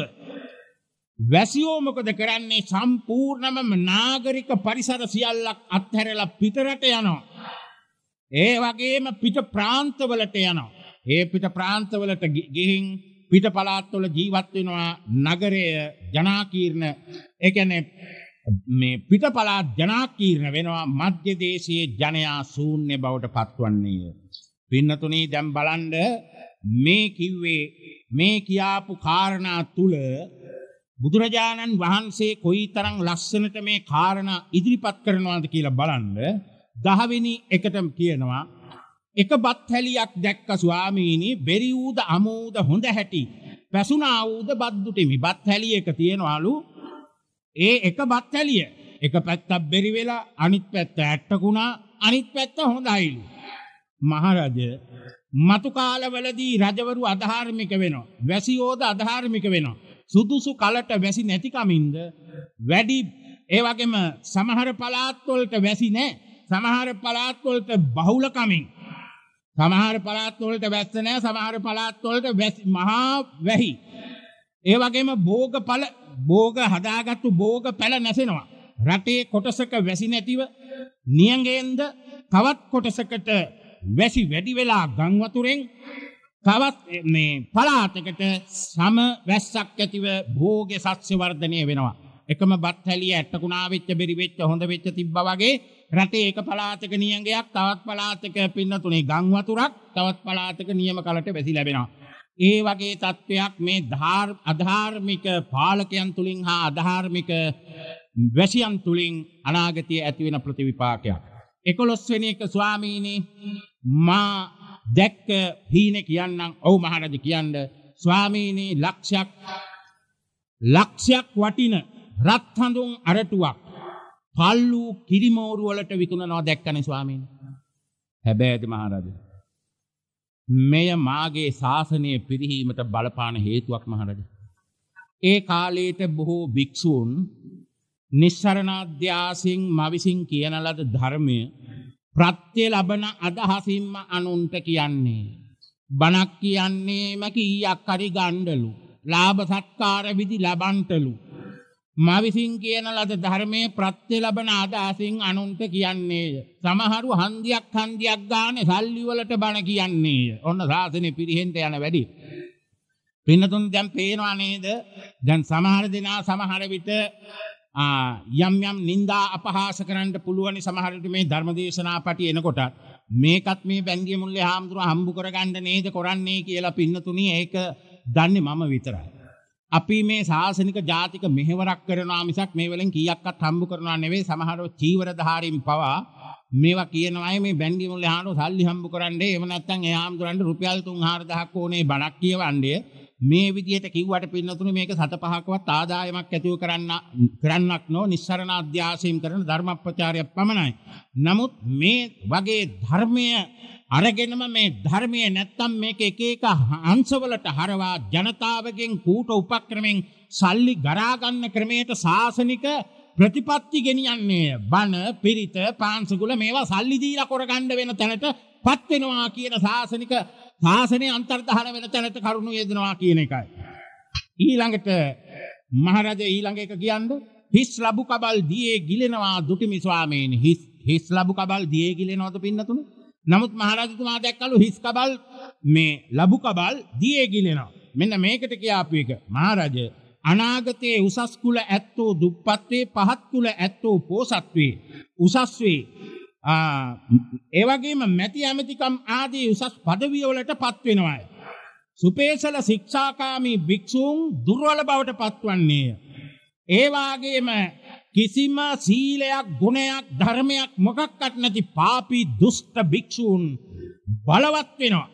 Speaker 1: වැසියෝ මොකද කරන්නේ සම්පූර්ණම නාගරික පරිසර සියල්ලක් අත්හැරලා පිටරට යනවා. ඒ වගේම පිට ප්‍රාන්තවලට යනවා. ඒ පිට ප්‍රාන්තවලට ගිහින් පිට පළාත්වල ජීවත් වෙනවා නගරය ජනාකීර්ණ ඒ කියන්නේ මේ පිට පළාත් ජනාකීර්ණ වෙනවා මධ්‍ය දේශයේ ජනයා ශූන්‍ය බවට පත්වන්නේය. පින්නතුණී දැන් බලන්න මේ කිව්වේ මේ කියාපු කාරණා තුල බුදුරජාණන් වහන්සේ කොයිතරම් ලස්සනට මේ කාරණා ඉදිරිපත් කරනවාද කියලා බලන්න දහවෙනි එකටම කියනවා එක බත් හැලියක් දැක්ක ස්වාමීනි බෙරි ඌද අමූද හොඳ හැටි පැසුනා ඌද බද්දුටිමි බත් හැලියක තියනවලු ඒ එක බත් හැලිය එක පැත්තක් බෙරි වෙලා අනිත් පැත්ත ඇට්ටකුණා අනිත් පැත්ත හොඳයිලු මහරජ මතු කාලවලදී රජවරු අධාර්මික වෙනවා වැසියෝද අධාර්මික වෙනවා සුදුසු කලට වැසි නැතිකමින්ද වැඩි ඒ වගේම සමහර පළාත්වලට වැසි නැහැ. සමහර පළාත්වලට බහුලකමින් සමහර පළාත්වලට වැස්ස නැහැ. සමහර පළාත්වලට වැසි මහා වැහි. ඒ වගේම භෝගඵල භෝග හදාගත්තු භෝග පැල නැසෙනවා. රටේ කොටසක වැසි නැතිව නියඟයෙන්ද තවත් කොටසකට වැසි වැඩි වෙලා ගම් වතුරෙන් තවත් මේ පලාතකට සම වැස්සක් ඇතිව භෝග සස්්‍ය වර්ධනය වෙනවා. එකම බත් හැලිය ඇටකුණා වෙච්ච බෙරිවෙච්ච හොඳ වෙච්ච තිබ්බ වගේ රටේ ඒක පලාතක නියඟයක් තවත් පලාතක පින්නතුනේ ගංවතුරක් තවත් පලාතක නියම කලට වැසි ලැබෙනවා. ඒ වගේ තත්ත්වයක් මේ අධාර්මික පාලකයන් තුළින් හා අධාර්මික වැසියන් තුළින් අනාගතය ඇතිවෙන ප්‍රතිවිපාකයක්. එකොලොස්වෙන එක ස්වාමීනි මා දැක්ක හීනේ කියන්නම් ඔව් මහරජ කියන්න ස්වාමීනි ලක්ෂයක් ලක්ෂයක් වටින රත් හඳුන් අරටුවක් පල්ලු කිරිමෝරු වලට විකුණනවා දැක්කනේ ස්වාමීනි හැබැයිද මහරජ මෙය මාගේ ශාසනය පිරිහීමට බලපාන හේතුවක් මහරජ ඒ කාලේට බොහෝ භික්ෂූන් නිස්සරණාධ්‍යාසින් මවිසින් කියන ලද ධර්මය ප්‍රත්‍ය ලබන අදහසින්ම අනුන්ට කියන්නේ. බණක් කියන්නේම කීයක් හරි ගණ්ඩලු. ලාභ සත්කාර විදි ලබන්ටලු. මා විසින් කියන ලද ධර්මයේ ප්‍රත්‍ය ලබන අදහසින් අනුන්ට කියන්නේය. සමහරු හන්දියක් හන්දියක් ගානේ සල්ලි වලට බණ කියන්නේය. ඔන්න සාසනේ පිරිහෙන්න යන වැඩි. පින්නතුන් දැන් පේනවා නේද? දැන් සමහර දෙනා සමහර විට යම් යම් නින්දා අපහාස කරන්න පුළුවනි සමහර විට මේ ධර්මදේශනා පටි එනකොට මේකත් මේ බැංගිය මුල්ලේ හාමුදුරුව හම්බු කරගන්න නේද කරන්නේ කියලා පින්නතුණි ඒක දන්නේ මම විතරයි. අපි මේ සාසනික ජාතික මෙහෙවරක් කරනවා මිසක් මේ වලින් කීයක්වත් හම්බු කරනවා නෙවෙයි සමහරව චීවරධාරීන් පවා මේවා කියනවා මේ බැංගිය මුල්ලේ හාමුදුරුව සල්ලි හම්බු කරන්නේ එහෙම නැත්නම් ඒ හාමුදුරන්ට රුපියල් 3-4000ක් ඕනේ බණක් කියවන්නේ මේ විදිහට කිව්වට පින්නතුනේ මේක සත පහකවත් ආදායමක් ඇතිව කරන්න කරන්නක් නෝ නිස්සරණ අධ්‍යාසයෙන් කරන ධර්මප්‍රචාරය පමණයි. නමුත් මේ වගේ ධර්මයේ අරගෙනම මේ ධර්මයේ නැත්තම් මේක එක එක අංශවලට හරවා ජනතාවගෙන් කූට උපක්‍රමෙන් සල්ලි ගරා ගන්න ක්‍රමයට සාසනික ප්‍රතිපත්ති ගෙනියන්නේ බණ පිරිත පාන්සුගල මේවා සල්ලි දීලා කරගන්න වෙන තැනටපත් වෙනවා කියන සාසනික ශාසනයේ අන්තර්ධාන වෙන තැනට කරුණු යෙදෙනවා කියන එකයි. ඊළඟට මහරජ ඊළඟ එක කියන්නේ හිස් ලබු කබල් දියේ ගිලෙනවා දුටිමි ස්වාමීන් හිස් හිස් ලබු කබල් දියේ ගිලෙනවද පින්නතුණු? නමුත් මහරජතුමා දැක්කලු හිස් කබල් මේ ලබු කබල් දියේ ගිලෙනවා. මෙන්න මේකට කියාපු එක මහරජ අනාගතයේ උසස් කුල ඇත්තෝ දුප්පත් වේ පහත් කුල ඇත්තෝ පෝසත් වේ උසස් වේ ඒ වගේම මැති ඇමතිකම් ආදී උසස් পদවිය වලට පත් වෙනවාය. සුපේසල ශික්ෂාකාමී භික්ෂූන් දුර්වල බවට පත්වන්නේය. ඒ වාගේම කිසිම සීලයක්, ගුණයක්, ධර්මයක් මොකක්වත් නැති පාපී දුෂ්ට භික්ෂූන් බලවත් වෙනවා.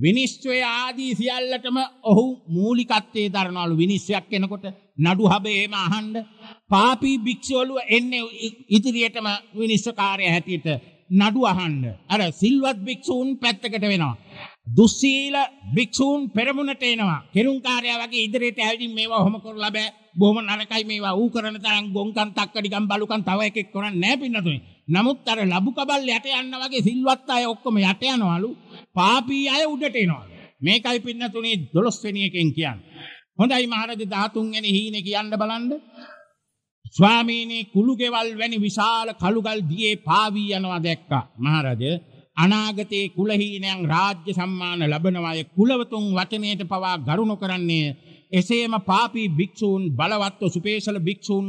Speaker 1: විනිශ්චය ආදී සියල්ලටම ඔහු මූලිකත්වයේ දරනවලු විනිශ්චයක් එනකොට නඩු හබේම අහන්න පාපී භික්ෂුවලු එන්නේ ඉදිරියටම විනිශ්චකාරය හැටියට නඩු අහන්න අර සිල්වත් භික්ෂූන් පැත්තකට වෙනවා දුස්සීල භික්ෂූන් පෙරමුණට එනවා කෙරුම්කාරයා වගේ ඉදිරියට ඇවිදින් මේවා ඔහොම කරලා බෑ බොහොම නරකයි මේවා ඌ කරන තරම් ගොංකන් තක්කඩිකම් බලුකම් තව එකෙක් කරන්නේ නැහැ පින්නතුනේ නමුත් අර ලබු කබල් යට යන්න වගේ සිල්වත් අය ඔක්කොම යට යනවලු. පාපී අය උඩට එනවලු. මේකයි පින්නතුනේ 12 වෙනි එකෙන් කියන්නේ. හොඳයි මහරජ 13 වෙනි හීනේ කියන්න බලන්න. ස්වාමීනි කුළුකෙවල් වැනි විශාල කළුගල් දියේ පාවී යනවා දැක්කා. මහරජ අනාගතේ කුලහීනයන් රාජ්‍ය සම්මාන ලබනවායේ කුලවතුන් වචනයට පවා ගරුණ කරන්නේ එසේම පාපී භික්ෂූන් බලවත්ව සුපේශල භික්ෂූන්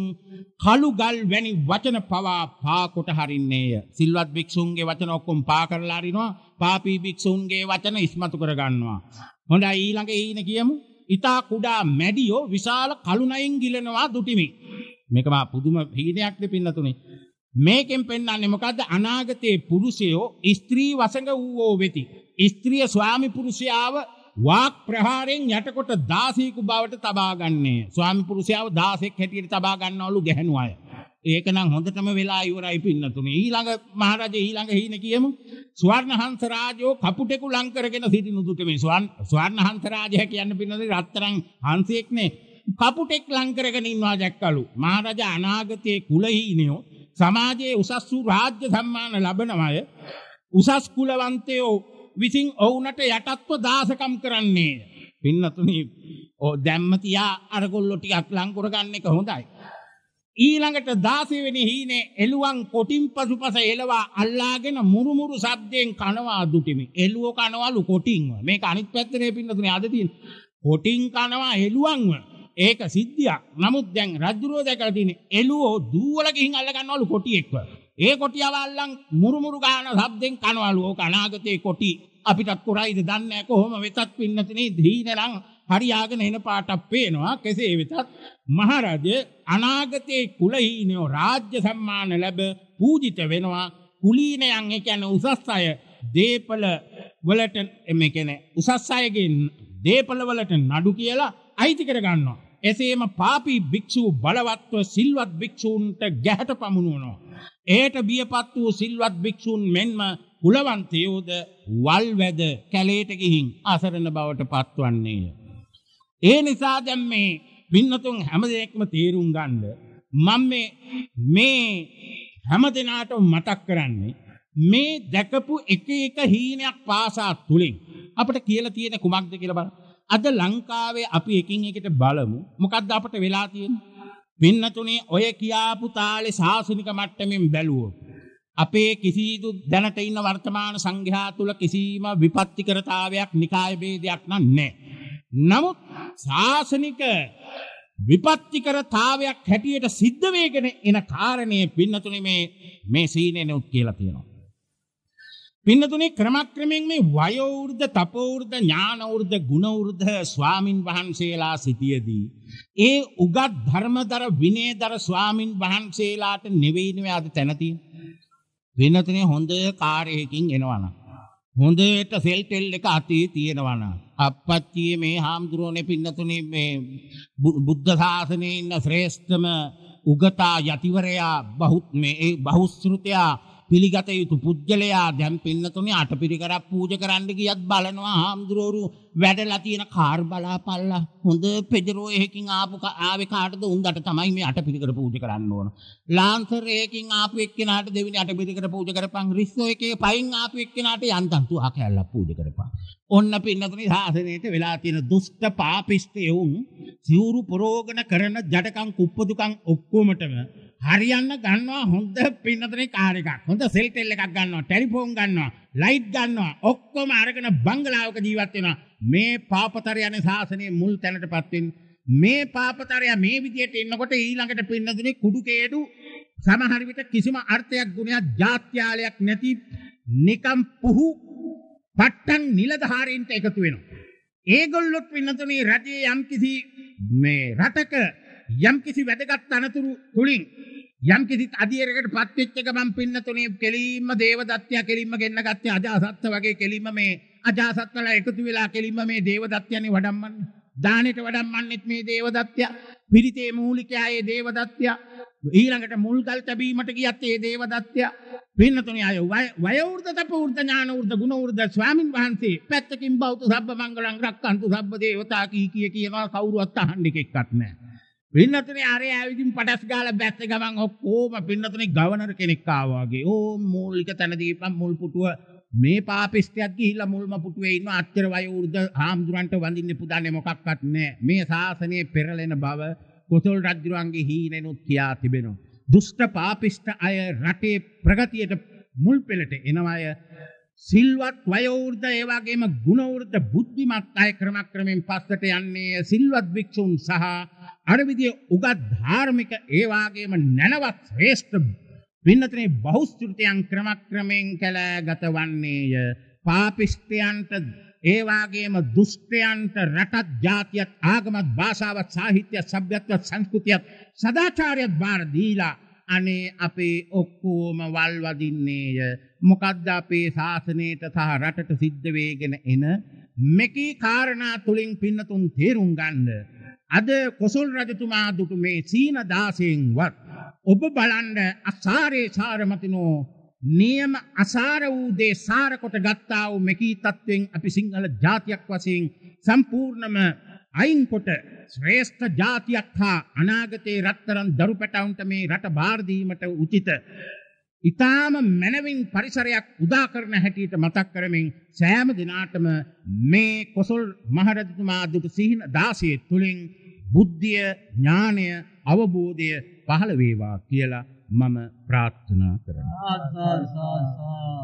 Speaker 1: කළු ගල් වැනි වචන පවා පා කොට හරින්නේය. සිල්වත් භික්ෂූන්ගේ වචන ඔක්කොම පා කරලා අරිනවා. පාපී භික්ෂූන්ගේ වචන ඉස්මතු කර ගන්නවා. හොඳයි ඊළඟ ඊන කියමු. ඊතා කුඩා මැඩියෝ විශාල කලුණයින් ගිලනවා දුටිමි. මේක මා පුදුම හීනයක් දෙපින්නතුනේ. මේකෙන් පෙන්වන්නේ මොකද්ද අනාගතයේ පුරුෂයෝ ස්ත්‍රී වසඟ වූවෝ වෙති. ස්ත්‍රිය ස්වාමි පුරුෂයාව වාක් ප්‍රහාරයෙන් යටකොට 16ක බවට තබා ගන්නෑ. ස්වාමි පුරුෂයාව 16ක් හැටියට තබා ගන්නවලු ගැහණු අය. ඒක නම් හොඳටම වෙලා ඉවරයි පින්නතුනේ. ඊළඟ මහරජා ඊළඟ හීන කියමු. ස්වර්ණහංස රාජෝ කපුටෙකු ලං කරගෙන සිටිනු දුකමේ. ස්වර්ණහංස රාජයා කියන්නේ පින්නතුනේ රත්තරන් හංසෙක්නේ. කපුටෙක් ලං කරගෙන ඉන්නවා දැක්කලු. මහරජා අනාගතයේ කුල හීනයෝ සමාජයේ උසස් වූ රාජ්‍ය සම්මාන ලබනමය. උසස් කුලවන්තයෝ විසින් ඔවුනට යටත්ව දාසකම් කරන්නේ. පින්නතුනි ඕ දැම්ම තියා අරගොල්ලෝ ටිකක් ලං කරගන්න එක හොඳයි. ඊළඟට 16 වෙනි හීනේ එළුවන් කොටින් පසුපස එළවා අල්ලාගෙන මුරුමුරු ශබ්දයෙන් කනවා දුටිමි. එළුව කනවලු කොටින්ව. මේක අනිත් පැත්තනේ පින්නතුනේ අද තියෙන. කොටින් කනවා එළුවන්ව. ඒක සිද්ධියක්. නමුත් දැන් රජුරෝ දැකලා තියෙන එළුවෝ දූවල ගිහින් අල්ල ගන්නවලු කොටියෙක්ව. ඒ කොටියව අල්ලන් මුරුමුරු ගාන ශබ්දෙන් කනවලු ඕක අනාගතේ කොටි අපිටත් කුරයිද දන්නේ නැහැ කොහොම වෙතත් පින්නතිනේ දීනලන් හරියාගෙන එන පාටක් පේනවා කෙසේ වෙතත් මහරජ අනාගතේ කුලහීනෝ රාජ්‍ය සම්මාන ලැබ පූජිත වෙනවා කුලීනයන් ඒ කියන්නේ උසස් අය දීපල වලට මේ කියන්නේ උසස් අයගේ දීපල වලට නඩු කියලා අයිති කර ගන්නවා එසේම පාපී භික්ෂූ බලවත්ව සිල්වත් භික්ෂූන්ට ගැහැට පමුණුවනවා. ඒට බියපත් වූ සිල්වත් භික්ෂූන් මෙන්ම කුලවන්තයෝද වල්වැද කැලේට ගිහින් අසරණ බවට පත්වන්නේය. ඒ නිසා දැන් මේ පින්නතුන් හැමදෙයක්ම තේරුම් ගන්න මම මේ මේ හැමදෙනාටම මතක් කරන්නේ මේ දැකපු එක එක හීනයක් පාසා තුලින් අපිට කියලා තියෙන කුමක්ද කියලා බලන්න. අද ලංකාවේ අපි එකින් එකට බලමු මොකක්ද අපට වෙලා තියෙන. පින්නතුනේ ඔය කියාපු තාලේ සාසනික මට්ටමින් බැලුවෝ. අපේ කිසිදු දැනට ඉන්න වර්තමාන සංඝයා තුල කිසිම විපත්තිකරතාවයක් නිකාය ભેදයක් නැහැ. නමුත් සාසනික විපත්තිකරතාවයක් හැටියට සිද්ධ වෙගෙන එන කාරණේ පින්නතුනේ මේ මේ සීනේ නුත් කියලා තියෙනවා. පින්නතුනේ ක්‍රමක්‍රමයෙන් මේ වයෝ වෘද්ධ, තපෝ වෘද්ධ, ඥාන වෘද්ධ, ගුණ වෘද්ධ ස්වාමින් වහන්සේලා සිටියේදී ඒ උගත් ධර්මදර විනයදර ස්වාමින් වහන්සේලාට නෙවෙයිනේ අද තැන තියෙන්නේ. වෙනතනේ හොඳ කාර්යයකින් එනවනම් හොඳට සෙල් ටෙල් එක අතේ තියෙනවා නම් අපච්චියේ මේ හාමුදුරනේ පින්නතුනේ මේ බුද්ධ ශාසනයේ ඉන්න ශ්‍රේෂ්ඨම උගතා යතිවරයා බහුත් මේ බහුශෘතයා පිළිගත යුතු පුද්ගලයා දැම් පින්නතුනේ අටපිරිකරක් පූජ කරන්න ගියත් බලනවා හාමුදුරුවරු වැඩලා තියෙන කාර් බලාපල්ලා හොඳ පෙජරෝ එකකින් ආපු ආවේ කාටද උන්දට තමයි මේ අටපිරිකර පූජ කරන්න ඕන ලාන්සර් එකකින් ආපු එක්කෙනාට දෙවෙනි අටපිරිකර පූජ කරපන් රිස්සෝ එකේ පයින් ආපු එක්කෙනාට යන්තම් තුහා කැල්ලක් පූජ කරපන් ඔන්න පින්නතුනේ සාසනයේට වෙලා තියෙන දුෂ්ට පාපිෂ්ඨ යොවුන් සිවුරු ප්‍රෝගණ කරන ජඩකම් කුප්පදුකම් ඔක්කොමටම හරියන්න ගන්නවා හොඳ පින්නතනේ කාර් එකක්. හොඳ සෙල් ටෙල් එකක් ගන්නවා, ටෙලිෆෝන් ගන්නවා, ලයිට් ගන්නවා, ඔක්කොම අරගෙන බංගලාවක ජීවත් වෙනවා. මේ පාපතරය යන ශාසනයේ මුල් තැනටපත් වෙන මේ පාපතරය මේ විදියට ඉන්නකොට ඊළඟට පින්නතනේ කුඩු කේඩු සමහර විට කිසිම අර්ථයක් ගුණයක් ජාත්‍යාලයක් නැති නිකම් පුහු පට්ටන් නිලධාරීන්ට එකතු වෙනවා. ඒගොල්ලොත් පින්නතනේ රජයේ යම්කිසි මේ රටක යම්කිසි වැදගත් අනතුරු තුලින් යම් කිසි අධියරකටපත් වෙච්ච එක මම පින්නතුනේ කෙලින්ම දේවදත්තයා කෙලින්ම ගෙන්න ගත්තේ අජාසත්ත වගේ කෙලින්ම මේ අජාසත්තලා එකතු වෙලා කෙලින්ම මේ දේවදත්තයනේ වඩම්මන්න දානෙට වඩම්මන්නෙත් මේ දේවදත්තයා පිරිතේ මූලිකයා ඒ දේවදත්තයා ඊළඟට මුල්ගල් තැබීමට ගියත් ඒ දේවදත්තයා පින්නතුනේ අය වය වෘද්ධ තප වෘද්ධ ඥාන වෘද්ධ ගුණ වෘද්ධ ස්වාමින් වහන්සේ පැත්තකින් බෞද්ධ සබ්බ මංගලං රක්කන්තු සබ්බ දේවතා කී කී කියනවා කවුරුවත් අහන්න එකෙක්වත් නැහැ පින්නතුනේ අරය ඇවිදින් පටස් ගාලා බැස්ස ගමන් ඔක්කොම පින්නතුනේ ගවර්නර් කෙනෙක් ආවා වගේ. ඕ මූලික තැන දීපම් මුල් පුටුව මේ පාපිස්ත්‍යයක් ගිහිල්ලා මුල්ම පුටුවේ ඉන්න අච්චර වය වෘද්ධ හාමුදුරන්ට වඳින්න පුදන්නේ මොකක්වත් නැහැ. මේ ශාසනයේ පෙරලෙන බව කොසල් රජුරන්ගේ හීනෙනුත් කියා තිබෙනවා. දුෂ්ට පාපිෂ්ඨ අය රටේ ප්‍රගතියට මුල් පෙළට එනවා අය සිල්වත් වයෝවෘද්ධ ඒ වගේම ගුණවෘද්ධ බුද්ධිමත් අය ක්‍රමක්‍රමෙන් පස්සට යන්නේ සිල්වත් භික්ෂුන් සහ අරවිදිය උගත් ධාර්මික ඒවාගේම නැනවත් ශ්‍රේෂ්ඨ පින්නතනේ බෞස්ෘතයන් ක්‍රමක්‍රමයෙන් කළෑ ගතවන්නේය පාපිෂ්ටයන්ට ඒවාගේම දුෘෂ්ටයන්ට රටත් ජාතියත් ආගමත් භාෂාවත් සාහිත්‍ය සභ්‍යත්වත් සංස්කෘතියත් සදාචාරයත් බාරදීලා අනේ අපේ ඔක්කෝම වල්වදින්නේය මොකද්ද අපේ ශාසනයට සහ රටට සිද්ධවේගෙන එන මෙකී කාරණා තුළින් පින්නතුන් තේරුම් ගන්න. අද කොසල් රජතුමා දුටු මේ සීන දාසයෙන්වත් ඔබ බලන්න අසාරේ සාරමතිනෝ නියම අසාර වූ දේ සාර කොට ගත්තා වූ මෙකී තත්වෙන් අපි සිංහල ජාතියක් වශයෙන් සම්පූර්ණම අයින් කොට ශ්‍රේෂ්ඨ ජාතියක් හා අනාගතේ රත්තරන් දරු පැටවුන්ට මේ රට බාර දීමට උචිත ඉතාම මැනවින් පරිසරයක් උදා කරන හැටියට මතක් කරමින් සෑම දිනාටම මේ කොසල් මහරජතුමා දුටු සිහින 16 තුලින් බුද්ධිය ඥානය අවබෝධය පහළ වේවා කියලා මම ප්‍රාර්ථනා
Speaker 2: කරනවා.